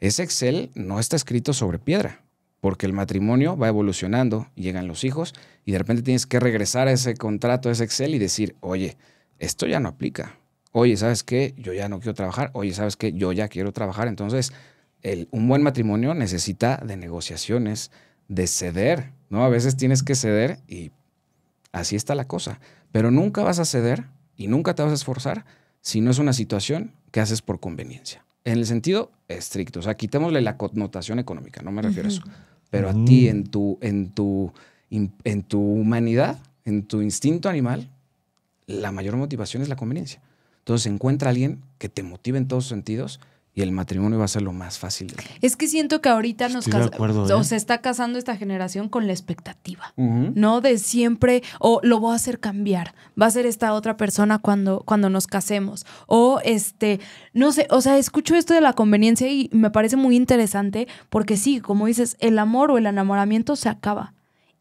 ese Excel no está escrito sobre piedra porque el matrimonio va evolucionando, llegan los hijos y de repente tienes que regresar a ese contrato, a ese Excel y decir, oye, esto ya no aplica. Oye, ¿sabes qué? Yo ya no quiero trabajar. Oye, ¿sabes qué? Yo ya quiero trabajar. Entonces, un buen matrimonio necesita de negociaciones, de ceder, ¿no? A veces tienes que ceder y así está la cosa. Pero nunca vas a ceder y nunca te vas a esforzar si no es una situación que haces por conveniencia. En el sentido estricto, o sea, quitémosle la connotación económica, no me refiero a eso. Pero a mm. ti, en tu, en, tu, en tu humanidad, en tu instinto animal, la mayor motivación es la conveniencia. Entonces encuentra a alguien que te motive en todos sentidos y el matrimonio va a ser lo más fácil. Es que siento que ahorita nos o ¿eh? se está casando esta generación con la expectativa, ¿no? De siempre, o oh, lo voy a hacer cambiar, va a ser esta otra persona cuando, cuando nos casemos, o este, no sé, o sea, escucho esto de la conveniencia y me parece muy interesante porque sí, como dices, el amor o el enamoramiento se acaba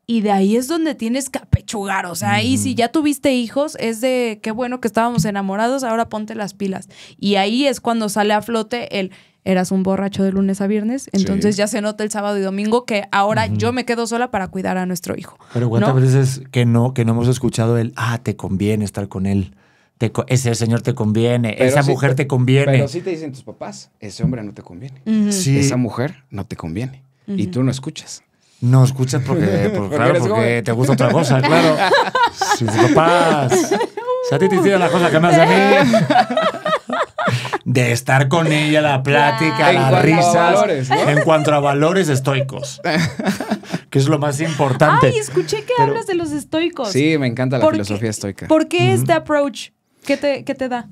y de ahí es donde tienes que apechugar. O sea, ahí si ya tuviste hijos, es de qué bueno que estábamos enamorados, ahora ponte las pilas. Y ahí es cuando sale a flote el eras un borracho de lunes a viernes, entonces ya se nota el sábado y domingo que ahora yo me quedo sola para cuidar a nuestro hijo. Pero cuántas veces que no, que no hemos escuchado el ah, te conviene estar con él. Te, ese señor te conviene, esa mujer te conviene. Pero si te dicen tus papás, ese hombre no te conviene. Esa mujer no te conviene. Y tú no escuchas. No escuchas porque, (laughs) te gusta otra cosa, claro. Si papás, si a ti te hicieron la cosa que más a mí. De estar con ella, la plática, las risas. En cuanto a valores estoicos. que es lo más importante. Ay, escuché que hablas de los estoicos. Sí, me encanta la filosofía estoica. ¿Por qué este approach? ¿Qué te, te da?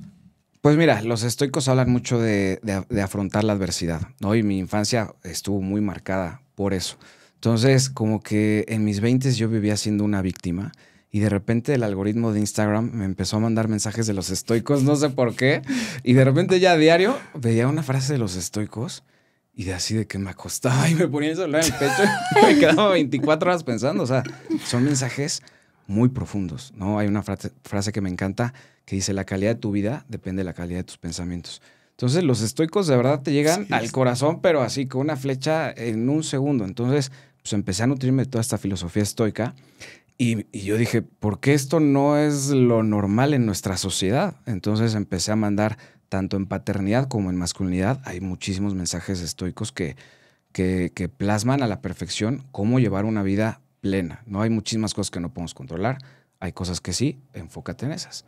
Pues mira, los estoicos hablan mucho de, afrontar la adversidad, ¿no? Y mi infancia estuvo muy marcada por eso. Entonces, como que en mis 20 yo vivía siendo una víctima y de repente el algoritmo de Instagram me empezó a mandar mensajes de los estoicos, no sé por qué, y de repente ya a diario veía una frase de los estoicos y de así de que me acostaba y me ponía el en el pecho y me quedaba 24 horas pensando, o sea, son mensajes muy profundos, ¿no? Hay una frase que me encanta que dice, la calidad de tu vida depende de la calidad de tus pensamientos. Entonces los estoicos de verdad te llegan al corazón, pero así, con una flecha en un segundo. Entonces, pues empecé a nutrirme de toda esta filosofía estoica y, yo dije, ¿por qué esto no es lo normal en nuestra sociedad? Entonces empecé a mandar tanto en paternidad como en masculinidad. Hay muchísimos mensajes estoicos que, que plasman a la perfección cómo llevar una vida plena. No hay muchísimas cosas que no podemos controlar, hay cosas que sí, enfócate en esas.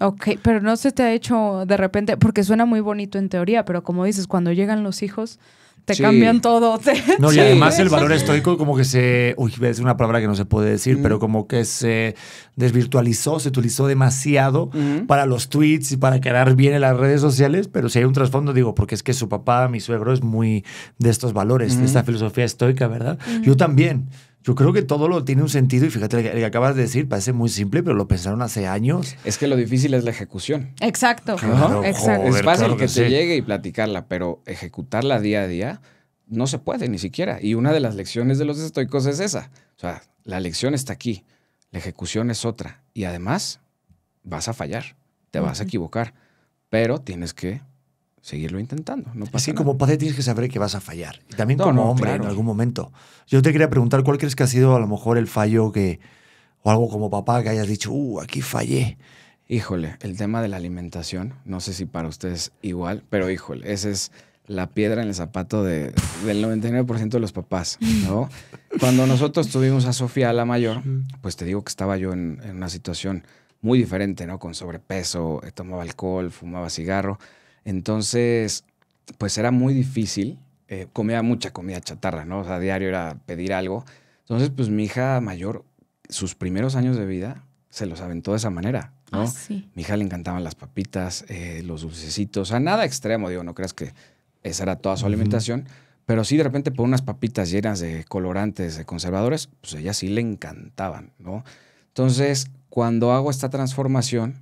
Ok, pero no se te ha hecho de repente, porque suena muy bonito en teoría, pero como dices, cuando llegan los hijos, te cambian todo. (laughs) No, y además el valor estoico como que se, uy, es una palabra que no se puede decir, pero mm. como que se desvirtualizó, se utilizó demasiado mm. para los tweets y para quedar bien en las redes sociales, pero si hay un trasfondo, digo, porque es que su papá, mi suegro, es muy de estos valores, de mm. esta filosofía estoica, ¿verdad? Yo también. Yo creo que todo lo tiene un sentido y fíjate, lo que acabas de decir parece muy simple, pero lo pensaron hace años. Es que lo difícil es la ejecución. Exacto. Exacto. es fácil que, te llegue y platicarla, pero ejecutarla día a día no se puede ni siquiera. Y una de las lecciones de los estoicos es esa. O sea, la lección está aquí, la ejecución es otra. Y además, vas a fallar, te vas a equivocar, pero tienes que seguirlo intentando. No como padre tienes que saber que vas a fallar. también como hombre en algún momento. Yo te quería preguntar, ¿cuál crees que ha sido a lo mejor el fallo que, o algo como papá que hayas dicho, uh, aquí fallé? Híjole, el tema de la alimentación, no sé si para ustedes igual, pero híjole, esa es la piedra en el zapato de, del 99% de los papás, ¿no? (laughs) Cuando nosotros tuvimos a Sofía, la mayor, pues te digo que estaba yo en, en una situación muy diferente, ¿no? Con sobrepeso, eh, tomaba alcohol, fumaba cigarro. Entonces, pues era muy difícil. Eh, comía mucha comida chatarra, ¿no? O sea, a diario era pedir algo. Entonces, pues mi hija mayor, sus primeros años de vida, se los aventó de esa manera, ¿no? Ah, mi hija le encantaban las papitas, eh, los dulcecitos, o nada extremo, digo, no creas que esa era toda su alimentación, pero sí de repente por unas papitas llenas de colorantes, de conservadores, pues a ella sí le encantaban, ¿no? Entonces, cuando hago esta transformación,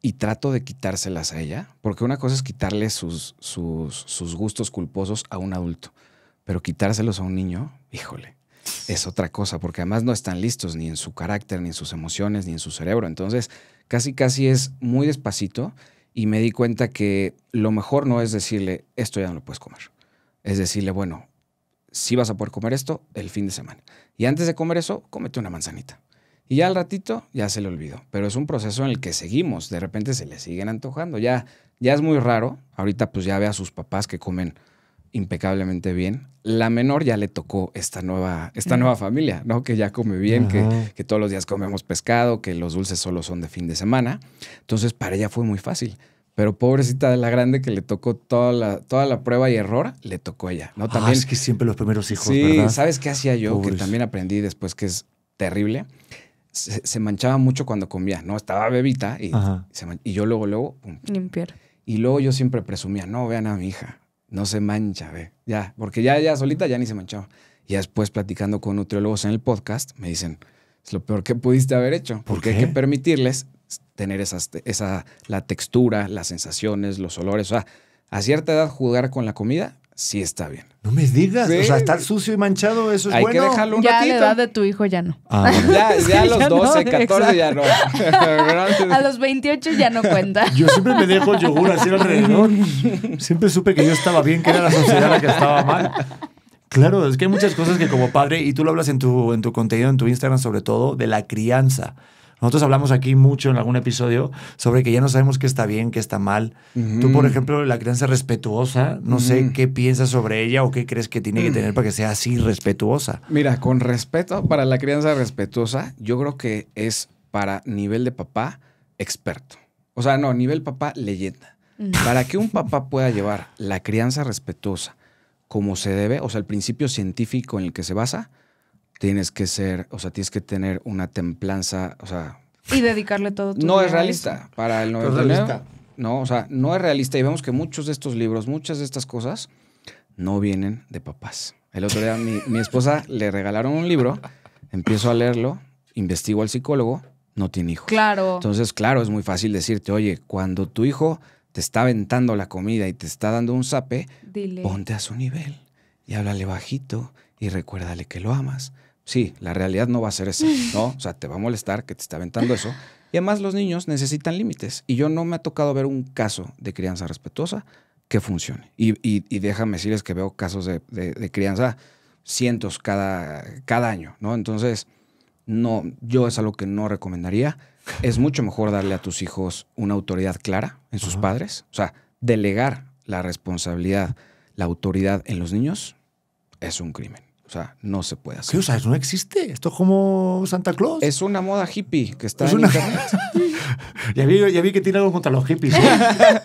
y trato de quitárselas a ella, porque una cosa es quitarle sus, sus, gustos culposos a un adulto, pero quitárselos a un niño, híjole, es otra cosa, porque además no están listos ni en su carácter, ni en sus emociones, ni en su cerebro. Entonces, casi, casi es muy despacito y me di cuenta que lo mejor no es decirle, esto ya no lo puedes comer. Es decirle, bueno, si vas a poder comer esto el fin de semana. Y antes de comer eso, cómete una manzanita. Y ya al ratito ya se le olvidó. Pero es un proceso en el que seguimos. De repente se le siguen antojando. Ya, ya es muy raro. Ahorita pues ya ve a sus papás que comen impecablemente bien. La menor ya le tocó esta nueva, esta nueva familia, ¿no? Que ya come bien, que, que, todos los días comemos pescado, que los dulces solo son de fin de semana. Entonces, para ella fue muy fácil. Pero pobrecita de la grande que le tocó toda la, toda la prueba y error, le tocó a ella, ¿no? Ah, también, es que siempre los primeros hijos, Sí, ¿sabes qué hacía yo? Que también aprendí después que es terrible se, manchaba mucho cuando comía, ¿no? Estaba bebita y, y yo luego, luego... Limpiar. Y luego yo siempre presumía, no, vean a mi hija, no se mancha, ve. Ya, porque ya, ya solita ya ni se manchaba. Y después platicando con nutriólogos en el podcast, me dicen, es lo peor que pudiste haber hecho, porque hay que permitirles tener esa, la textura, las sensaciones, los olores. O sea, a cierta edad jugar con la comida sí está bien. No me digas. O sea, estar sucio y manchado, eso es bueno. Hay que dejarlo un ya ratito. Ya la edad de tu hijo ya no. Ah, ya, a (laughs) los 12, 14 ya no. (laughs) a los 28 ya no cuenta. Yo siempre me dejo yogur así alrededor. Siempre supe que yo estaba bien, que era la sociedad la que estaba mal. Claro, es que hay muchas cosas que como padre, y tú lo hablas en tu, en tu contenido, en tu Instagram sobre todo, de la crianza. Nosotros hablamos aquí mucho en algún episodio sobre que ya no sabemos qué está bien, qué está mal. Tú, por ejemplo, la crianza respetuosa, no sé qué piensas sobre ella o qué crees que tiene que tener mm. para que sea así respetuosa. Mira, con respeto para la crianza respetuosa, yo creo que es para nivel de papá experto. O sea, no, nivel papá leyenda. Mm. Para que un papá pueda llevar la crianza respetuosa como se debe, o sea, el principio científico en el que se basa, tienes que ser, o sea, tienes que tener una templanza, o sea... Y dedicarle todo tu No es realista para el realista? No, o sea, no es realista. Y vemos que muchos de estos libros, muchas de estas cosas, no vienen de papás. El otro día mi, mi esposa le regalaron un libro, empiezo a leerlo, investigo al psicólogo, no tiene hijo. Claro. Entonces, claro, es muy fácil decirte, oye, cuando tu hijo te está aventando la comida y te está dando un zape, ponte a su nivel y háblale bajito y recuérdale que lo amas sí, la realidad no va a ser esa, (laughs) ¿no? O sea, te va a molestar que te está aventando eso. Y además los niños necesitan límites. Y yo no me ha tocado ver un caso de crianza respetuosa que funcione. Y, y, déjame decirles que veo casos de, crianza cientos cada, cada año, ¿no? Entonces, no, yo es algo que no recomendaría. Es mucho mejor darle a tus hijos una autoridad clara en sus padres. O sea, delegar la responsabilidad, la autoridad en los niños es un crimen. O sea, no se puede hacer. ¿Qué? O sea, no existe. Esto es como Santa Claus. Es una moda hippie que está en internet. (laughs) ya, vi, ya, vi, que tiene algo contra los hippies. ¿eh? (laughs)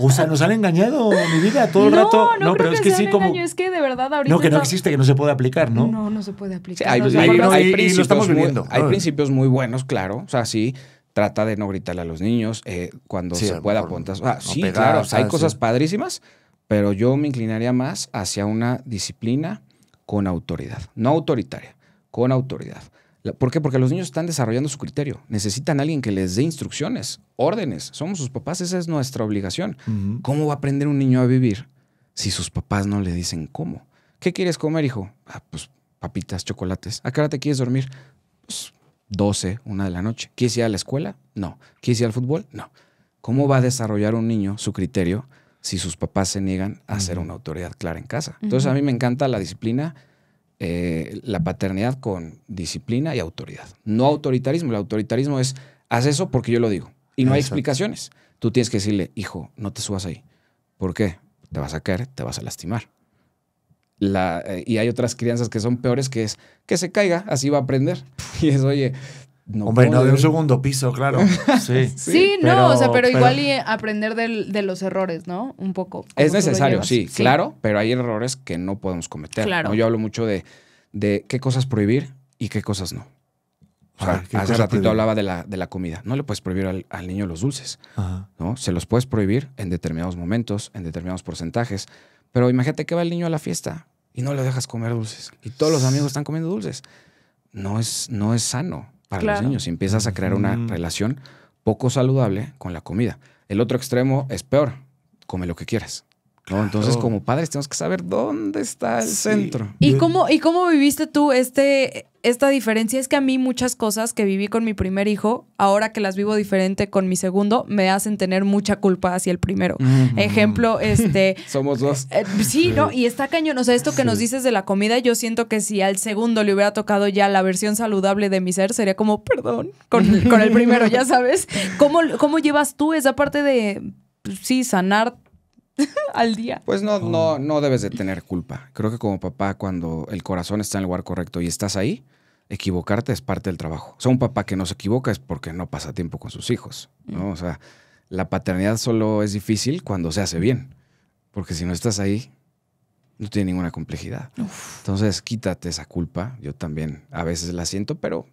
O sea, nos han engañado, mi vida, todo el rato. No, no pero es que, sí, como. Es que de verdad ahorita. No, que no existe, que no se puede aplicar, ¿no? No, no se puede aplicar. Sí, hay, principios, Muy, buenos, claro. O sea, sí. Trata de no gritarle a los niños eh, cuando se pueda apuntas. sí, claro. hay cosas padrísimas, pero yo me inclinaría más hacia una disciplina con autoridad. No autoritaria, con autoridad. ¿Por qué? Porque los niños están desarrollando su criterio. Necesitan a alguien que les dé instrucciones, órdenes. Somos sus papás, esa es nuestra obligación. ¿Cómo va a aprender un niño a vivir si sus papás no le dicen cómo? ¿Qué quieres comer, hijo? Ah, pues papitas, chocolates. ¿A qué hora te quieres dormir? 12, pues, una de la noche. ¿Quieres ir a la escuela? No. ¿Quieres ir al fútbol? No. ¿Cómo va a desarrollar un niño su criterio si sus papás se niegan a ser una autoridad clara en casa. Entonces a mí me encanta la disciplina, eh, la paternidad con disciplina y autoridad. No autoritarismo, el autoritarismo es, haz eso porque yo lo digo. Y no hay explicaciones. Tú tienes que decirle, hijo, no te subas ahí. ¿Por qué? Te vas a caer, te vas a lastimar. Eh, y hay otras crianzas que son peores, que es que se caiga, así va a aprender. (laughs) Y es, oye, Hombre, no de un ¿eh? segundo piso, claro. (laughs) Sí, no, o sea, pero, igual y eh, aprender de los errores, ¿no? Un poco. Es necesario, sí, claro, pero hay errores que no podemos cometer. Claro. Yo hablo mucho de, qué cosas prohibir y qué cosas no. O sea, hace ratito hablaba de la, de la comida. No le puedes prohibir al, niño los dulces, ¿no? Se los puedes prohibir en determinados momentos, en determinados porcentajes. Pero imagínate que va el niño a la fiesta y no le dejas comer dulces. Y todos los amigos están comiendo dulces. No es, no es sano para los niños y empiezas a crear una relación poco saludable con la comida. El otro extremo es peor, come lo que quieras. Entonces, como padres, tenemos que saber dónde está el centro. ¿Y cómo, ¿Y cómo viviste tú este, esta diferencia? Es que a mí muchas cosas que viví con mi primer hijo, ahora que las vivo diferente con mi segundo, me hacen tener mucha culpa hacia el primero. Mm. Ejemplo, (laughs) este... Somos dos. Eh, sí, ¿no? Y está cañón. O sea, esto que nos dices de la comida, yo siento que si al segundo le hubiera tocado ya la versión saludable de mi ser, sería como, perdón, con, el primero, ya sabes. ¿Cómo, ¿Cómo llevas tú esa parte de, pues, sí, sanar (laughs) al día. Pues no, no, oh. no debes de tener culpa. Creo que como papá, cuando el corazón está en el lugar correcto y estás ahí, equivocarte es parte del trabajo. O sea, un papá que no se equivoca es porque no pasa tiempo con sus hijos, ¿no? Mm. O sea, la paternidad solo es difícil cuando se hace bien, porque si no estás ahí, no tiene ninguna complejidad. Entonces, quítate esa culpa. Yo también a veces la siento, pero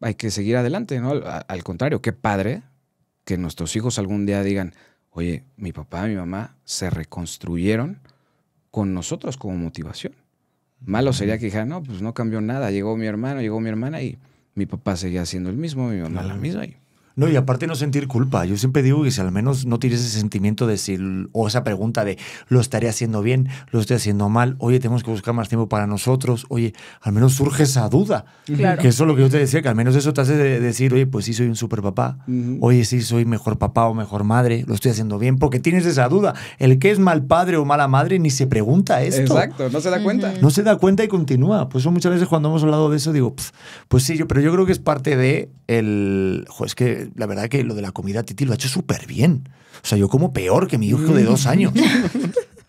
hay que seguir adelante, ¿no? al contrario, qué padre que nuestros hijos algún día digan, oye, mi papá, y mi mamá se reconstruyeron con nosotros como motivación. Malo sería que dijera, no, pues no cambió nada, llegó mi hermano, llegó mi hermana y mi papá seguía siendo el mismo, mi mamá la misma. Y no, y aparte no sentir culpa. Yo siempre digo que si al menos no tienes ese sentimiento de o esa pregunta de lo estaré haciendo bien, lo estoy haciendo mal, oye, tenemos que buscar más tiempo para nosotros, oye, al menos surge esa duda. Que eso es lo que yo te decía, que al menos eso te hace de decir, oye, pues sí soy un super papá, oye, sí soy mejor papá o mejor madre, lo estoy haciendo bien, porque tienes esa duda. El que es mal padre o mala madre ni se pregunta esto. Exacto, no se da cuenta. No se da cuenta y continúa. Pues muchas veces cuando hemos hablado de eso digo, pues sí, yo, pero yo creo que es parte de el. es que la verdad que lo de la comida, Titi, lo ha hecho súper bien. O sea, yo como peor que mi hijo de dos mm. años. (laughs)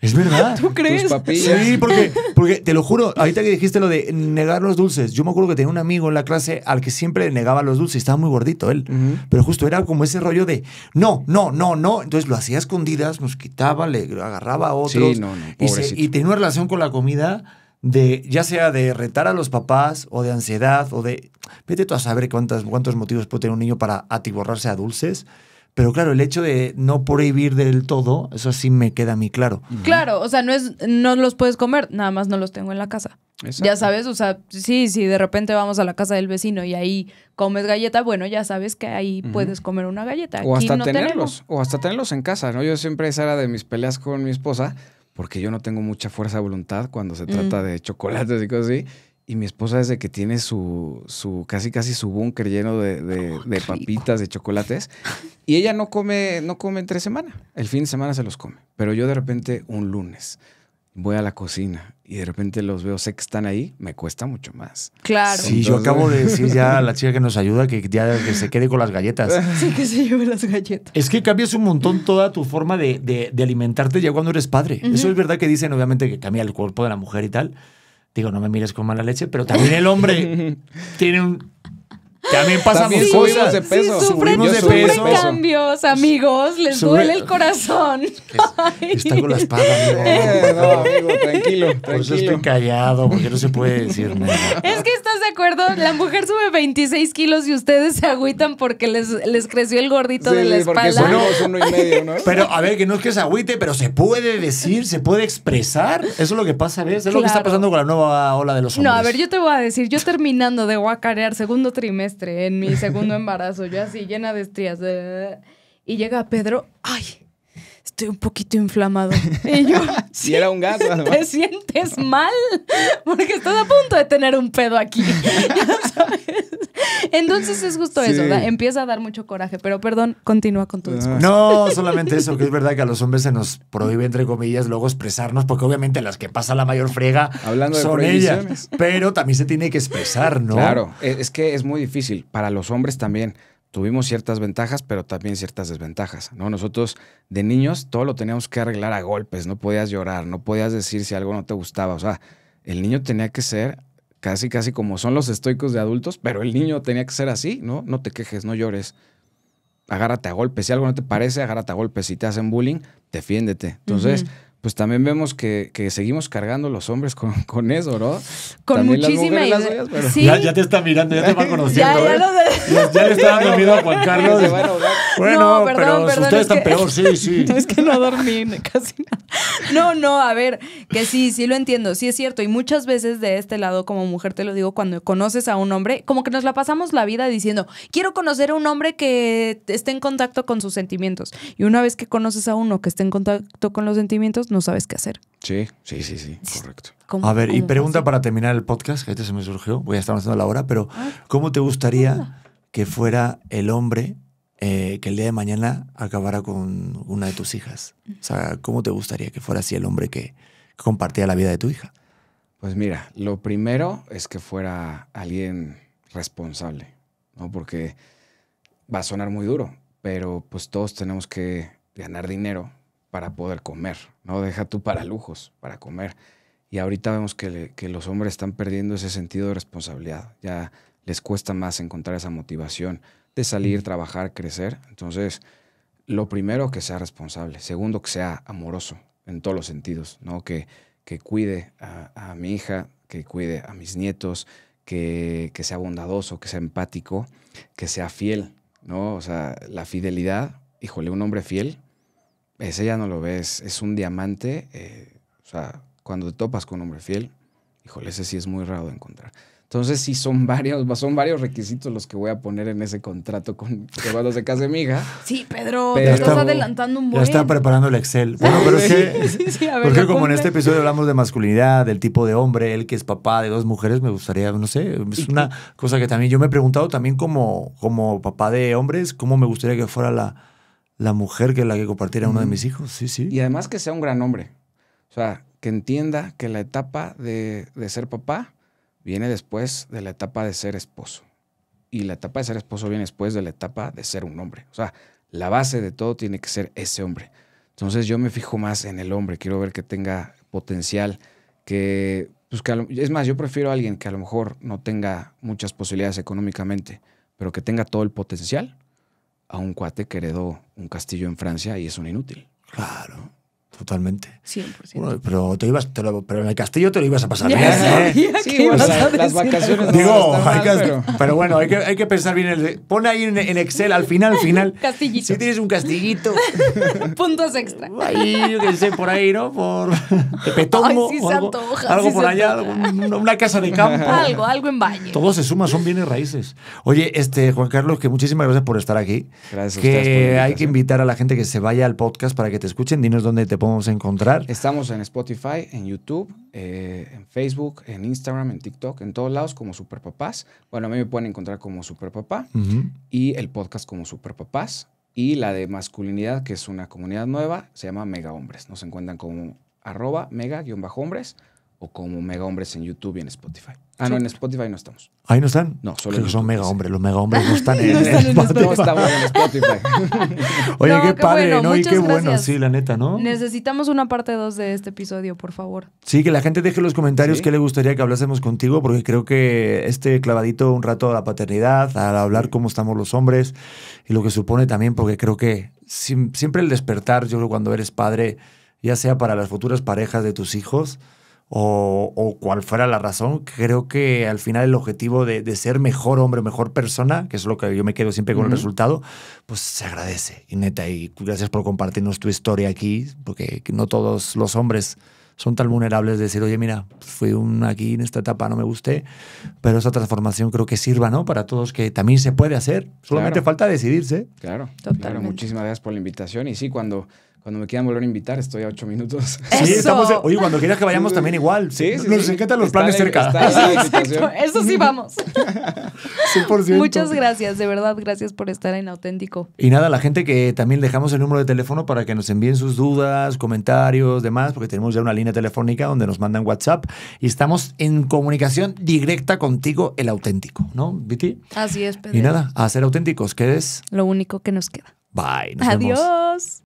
Es verdad. ¿Tú crees? Sí, porque, porque te lo juro, ahorita que dijiste lo de negar los dulces, yo me acuerdo que tenía un amigo en la clase al que siempre negaba los dulces, estaba muy gordito él, pero justo era como ese rollo de no, no, no, no, entonces lo hacía escondidas, nos quitaba, le agarraba a otros y, y tenía una relación con la comida de, ya sea de retar a los papás o de ansiedad o de, vete tú a saber cuántos, cuántos motivos puede tener un niño para atiborrarse a dulces. Pero claro, el hecho de no prohibir del todo, eso sí me queda a mí claro. Claro, o sea, no es no los puedes comer, nada más no los tengo en la casa. Ya sabes, o sea, sí, si de repente vamos a la casa del vecino y ahí comes galleta, bueno, ya sabes que ahí puedes comer una galleta. O hasta tenerlos, o hasta tenerlos en casa, ¿no? Yo siempre esa era de mis peleas con mi esposa, porque yo no tengo mucha fuerza de voluntad cuando se mm. trata de chocolates y cosas así. Y mi esposa desde que tiene su, su casi casi su búnker lleno de, oh, papitas, de chocolates. Y ella no come, no come entre semana. El fin de semana se los come. Pero yo de repente un lunes, voy a la cocina y de repente los veo, sé que están ahí, me cuesta mucho más. Claro. Sí, yo acabo de (laughs) decir ya a la chica que nos ayuda que ya se quede con las galletas. (laughs) Sí, que se lleve las galletas. Es que cambias un montón toda tu forma de, alimentarte ya cuando eres padre. Eso es verdad que dicen, obviamente, que cambia el cuerpo de la mujer y tal. Digo, no me mires con mala leche, pero también el hombre (laughs) tiene un, también pasa cosas. de peso. Sí, sufren, cambios, amigos. Les duele el corazón. con (laughs) la espada, eh, no, amigo, tranquilo, Por eso estoy callado, porque no se puede decir nada. Es que estás de acuerdo, la mujer sube 26 kilos y ustedes se agüitan porque les, creció el gordito de la espalda. Pero, a ver, que no es que se agüite, pero se puede decir, se puede expresar. Eso es lo que pasa, ¿ves? Es lo que está pasando con la nueva ola de los hombres. No, a ver, yo te voy a decir, yo terminando de guacarear segundo trimestre, en mi segundo embarazo, yo así llena de estrías. Y llega Pedro, ay, estoy un poquito inflamado. si (laughs) era un gato, Te sientes mal porque estás a punto de tener un pedo aquí. (laughs) Entonces es justo eso, empieza a dar mucho coraje, pero perdón, continúa con tu ah. discurso. No, solamente eso, que es verdad que a los hombres se nos prohíbe, entre comillas, luego expresarnos, porque obviamente las que pasa la mayor frega son ellas, pero también se tiene que expresar, ¿no? Claro, e, es que es muy difícil, para los hombres también tuvimos ciertas ventajas, pero también ciertas desventajas, ¿no? Nosotros de niños todo lo teníamos que arreglar a golpes, no podías llorar, no podías decir si algo no te gustaba, o sea, el niño tenía que ser casi, casi como son los estoicos de adultos, pero el niño tenía que ser así, ¿no? No te quejes, no llores, agárrate a golpes, si algo no te parece, agárrate a golpes, si te hacen bullying, defiéndete. Entonces, pues también vemos que, que, seguimos cargando los hombres con, (laughs) con eso, ¿no? Con muchísima ya, ya, te está mirando, ya te va conociendo. (laughs) ya, ¿eh? ya, le está dando miedo a Juan (laughs) Carlos. Se bueno, perdón, pero perdón, ustedes están peor, sí, sí. (laughs) es que no dormí casi nada. No, no, a ver, que sí, sí lo entiendo, sí es cierto. Y muchas veces de este lado, como mujer, te lo digo, cuando conoces a un hombre, como que nos la pasamos la vida diciendo, quiero conocer a un hombre que esté en contacto con sus sentimientos. Y una vez que conoces a uno que esté en contacto con los sentimientos, no sabes qué hacer. Sí, sí, sí, sí, correcto. A ver, y pregunta para terminar el podcast, que este se me surgió, voy a estar a la hora, pero ah. ¿cómo te gustaría que fuera el hombre eh, que el día de mañana acabara con una de tus hijas? O sea, ¿cómo te gustaría que fuera así el hombre que compartía la vida de tu hija? Pues mira, lo primero es que fuera alguien responsable, ¿no? Porque va a sonar muy duro, pero pues todos tenemos que ganar dinero para poder comer, ¿no? Deja tú para lujos, para comer. Y ahorita vemos que, que, los hombres están perdiendo ese sentido de responsabilidad. Ya les cuesta más encontrar esa motivación de salir, trabajar, crecer. Entonces, lo primero que sea responsable, segundo que sea amoroso en todos los sentidos, ¿no? Que, que cuide a, mi hija, que cuide a mis nietos, que, sea bondadoso, que sea empático, que sea fiel, ¿no? O sea, la fidelidad, híjole, un hombre fiel, ese ya no lo ves, es un diamante, eh, o sea, cuando te topas con un hombre fiel, híjole, ese sí es muy raro de encontrar. Entonces, sí son varios, son varios requisitos los que voy a poner en ese contrato con que de casa de mi hija. Sí, Pedro, te estás adelantando un buen. Ya está preparando el Excel. Bueno, pero es que. Sí, porque como en este episodio hablamos de masculinidad, del tipo de hombre, el que es papá de dos mujeres, me gustaría, no sé, es una cosa que también yo me he preguntado también como, como papá de hombres, cómo me gustaría que fuera la, la mujer que la que compartiera uno de mis hijos. Sí, sí. Y además que sea un gran hombre. O sea, que entienda que la etapa de, de ser papá viene después de la etapa de ser esposo. Y la etapa de ser esposo viene después de la etapa de ser un hombre. O sea, la base de todo tiene que ser ese hombre. Entonces yo me fijo más en el hombre, quiero ver que tenga potencial, que, pues que es más, yo prefiero a alguien que a lo mejor no tenga muchas posibilidades económicamente, pero que tenga todo el potencial, a un cuate que heredó un castillo en Francia y es un inútil. Claro. Totalmente. 100%. Bueno, pero, te ibas, te lo, pero en el castillo te lo ibas a pasar bien. ¿eh? Sí, las vacaciones. Digo, hay pero... bueno, hay que, hay que pensar bien. El, pon ahí en, Excel al final, al final. (laughs) Castillito. Si tienes un castillito. (laughs) Puntos extra. Ahí, yo qué sé, por ahí, ¿no? Por Petongo. Ay, sí, algo, por allá, una, casa de campo. (laughs) Algo, algo en valle. Todo se suma, son bienes raíces. Oye, este Juan Carlos, que muchísimas gracias por estar aquí. Gracias. Que hay que invitar a la gente que se vaya al podcast para que te escuchen. Dinos dónde te podemos encontrar? Estamos en Spotify, en YouTube, eh, en Facebook, en Instagram, en TikTok, en todos lados como Superpapás. Bueno, a mí me pueden encontrar como Superpapá Papá y el podcast como Superpapás. Y la de masculinidad, que es una comunidad nueva, se llama Mega Hombres. Nos encuentran como arroba mega-hombres o como Mega Hombres en YouTube y en Spotify. Ah, no, en Spotify no estamos. Ahí no están. No, solo son Mega Hombres. Los Mega Hombres no (laughs) están, en, Spotify. No estamos en Spotify. (laughs) Oye, qué, padre, ¿no? Y qué bueno, sí, la neta, ¿no? Necesitamos una parte 2 de este episodio, por favor. Sí, que la gente deje en los comentarios qué le gustaría que hablásemos contigo, porque creo que este clavadito un rato a la paternidad, al hablar cómo estamos los hombres y lo que supone también, porque creo que siempre el despertar, yo creo, cuando eres padre, ya sea para las futuras parejas de tus hijos, o, o, cual fuera la razón, creo que al final el objetivo de, ser mejor hombre, o mejor persona, que es lo que yo me quedo siempre con el resultado, pues se agradece. Y neta, y gracias por compartirnos tu historia aquí, porque no todos los hombres son tan vulnerables de decir, oye, mira, fui un aquí en esta etapa, no me gusté, pero esa transformación creo que sirva, ¿no? Para todos que también se puede hacer, solamente falta decidirse. Claro, Totalmente. Muchísimas gracias por la invitación y sí, cuando cuando me quieran volver a invitar, estoy a ocho minutos. (laughs) Sí, estamos. Oye, cuando quieras que vayamos también igual. Sí, Nos encantan los planes cerca. (laughs) eso sí vamos. 100%. Muchas gracias, de verdad, gracias por estar en Auténtico. Y nada, la gente que también dejamos el número de teléfono para que nos envíen sus dudas, comentarios, demás, porque tenemos ya una línea telefónica donde nos mandan WhatsApp y estamos en comunicación directa contigo, el auténtico, ¿no, Viti? Así es, Pedro. Y nada, a ser auténticos, ¿qué es lo único que nos queda. Bye. Nos Adiós.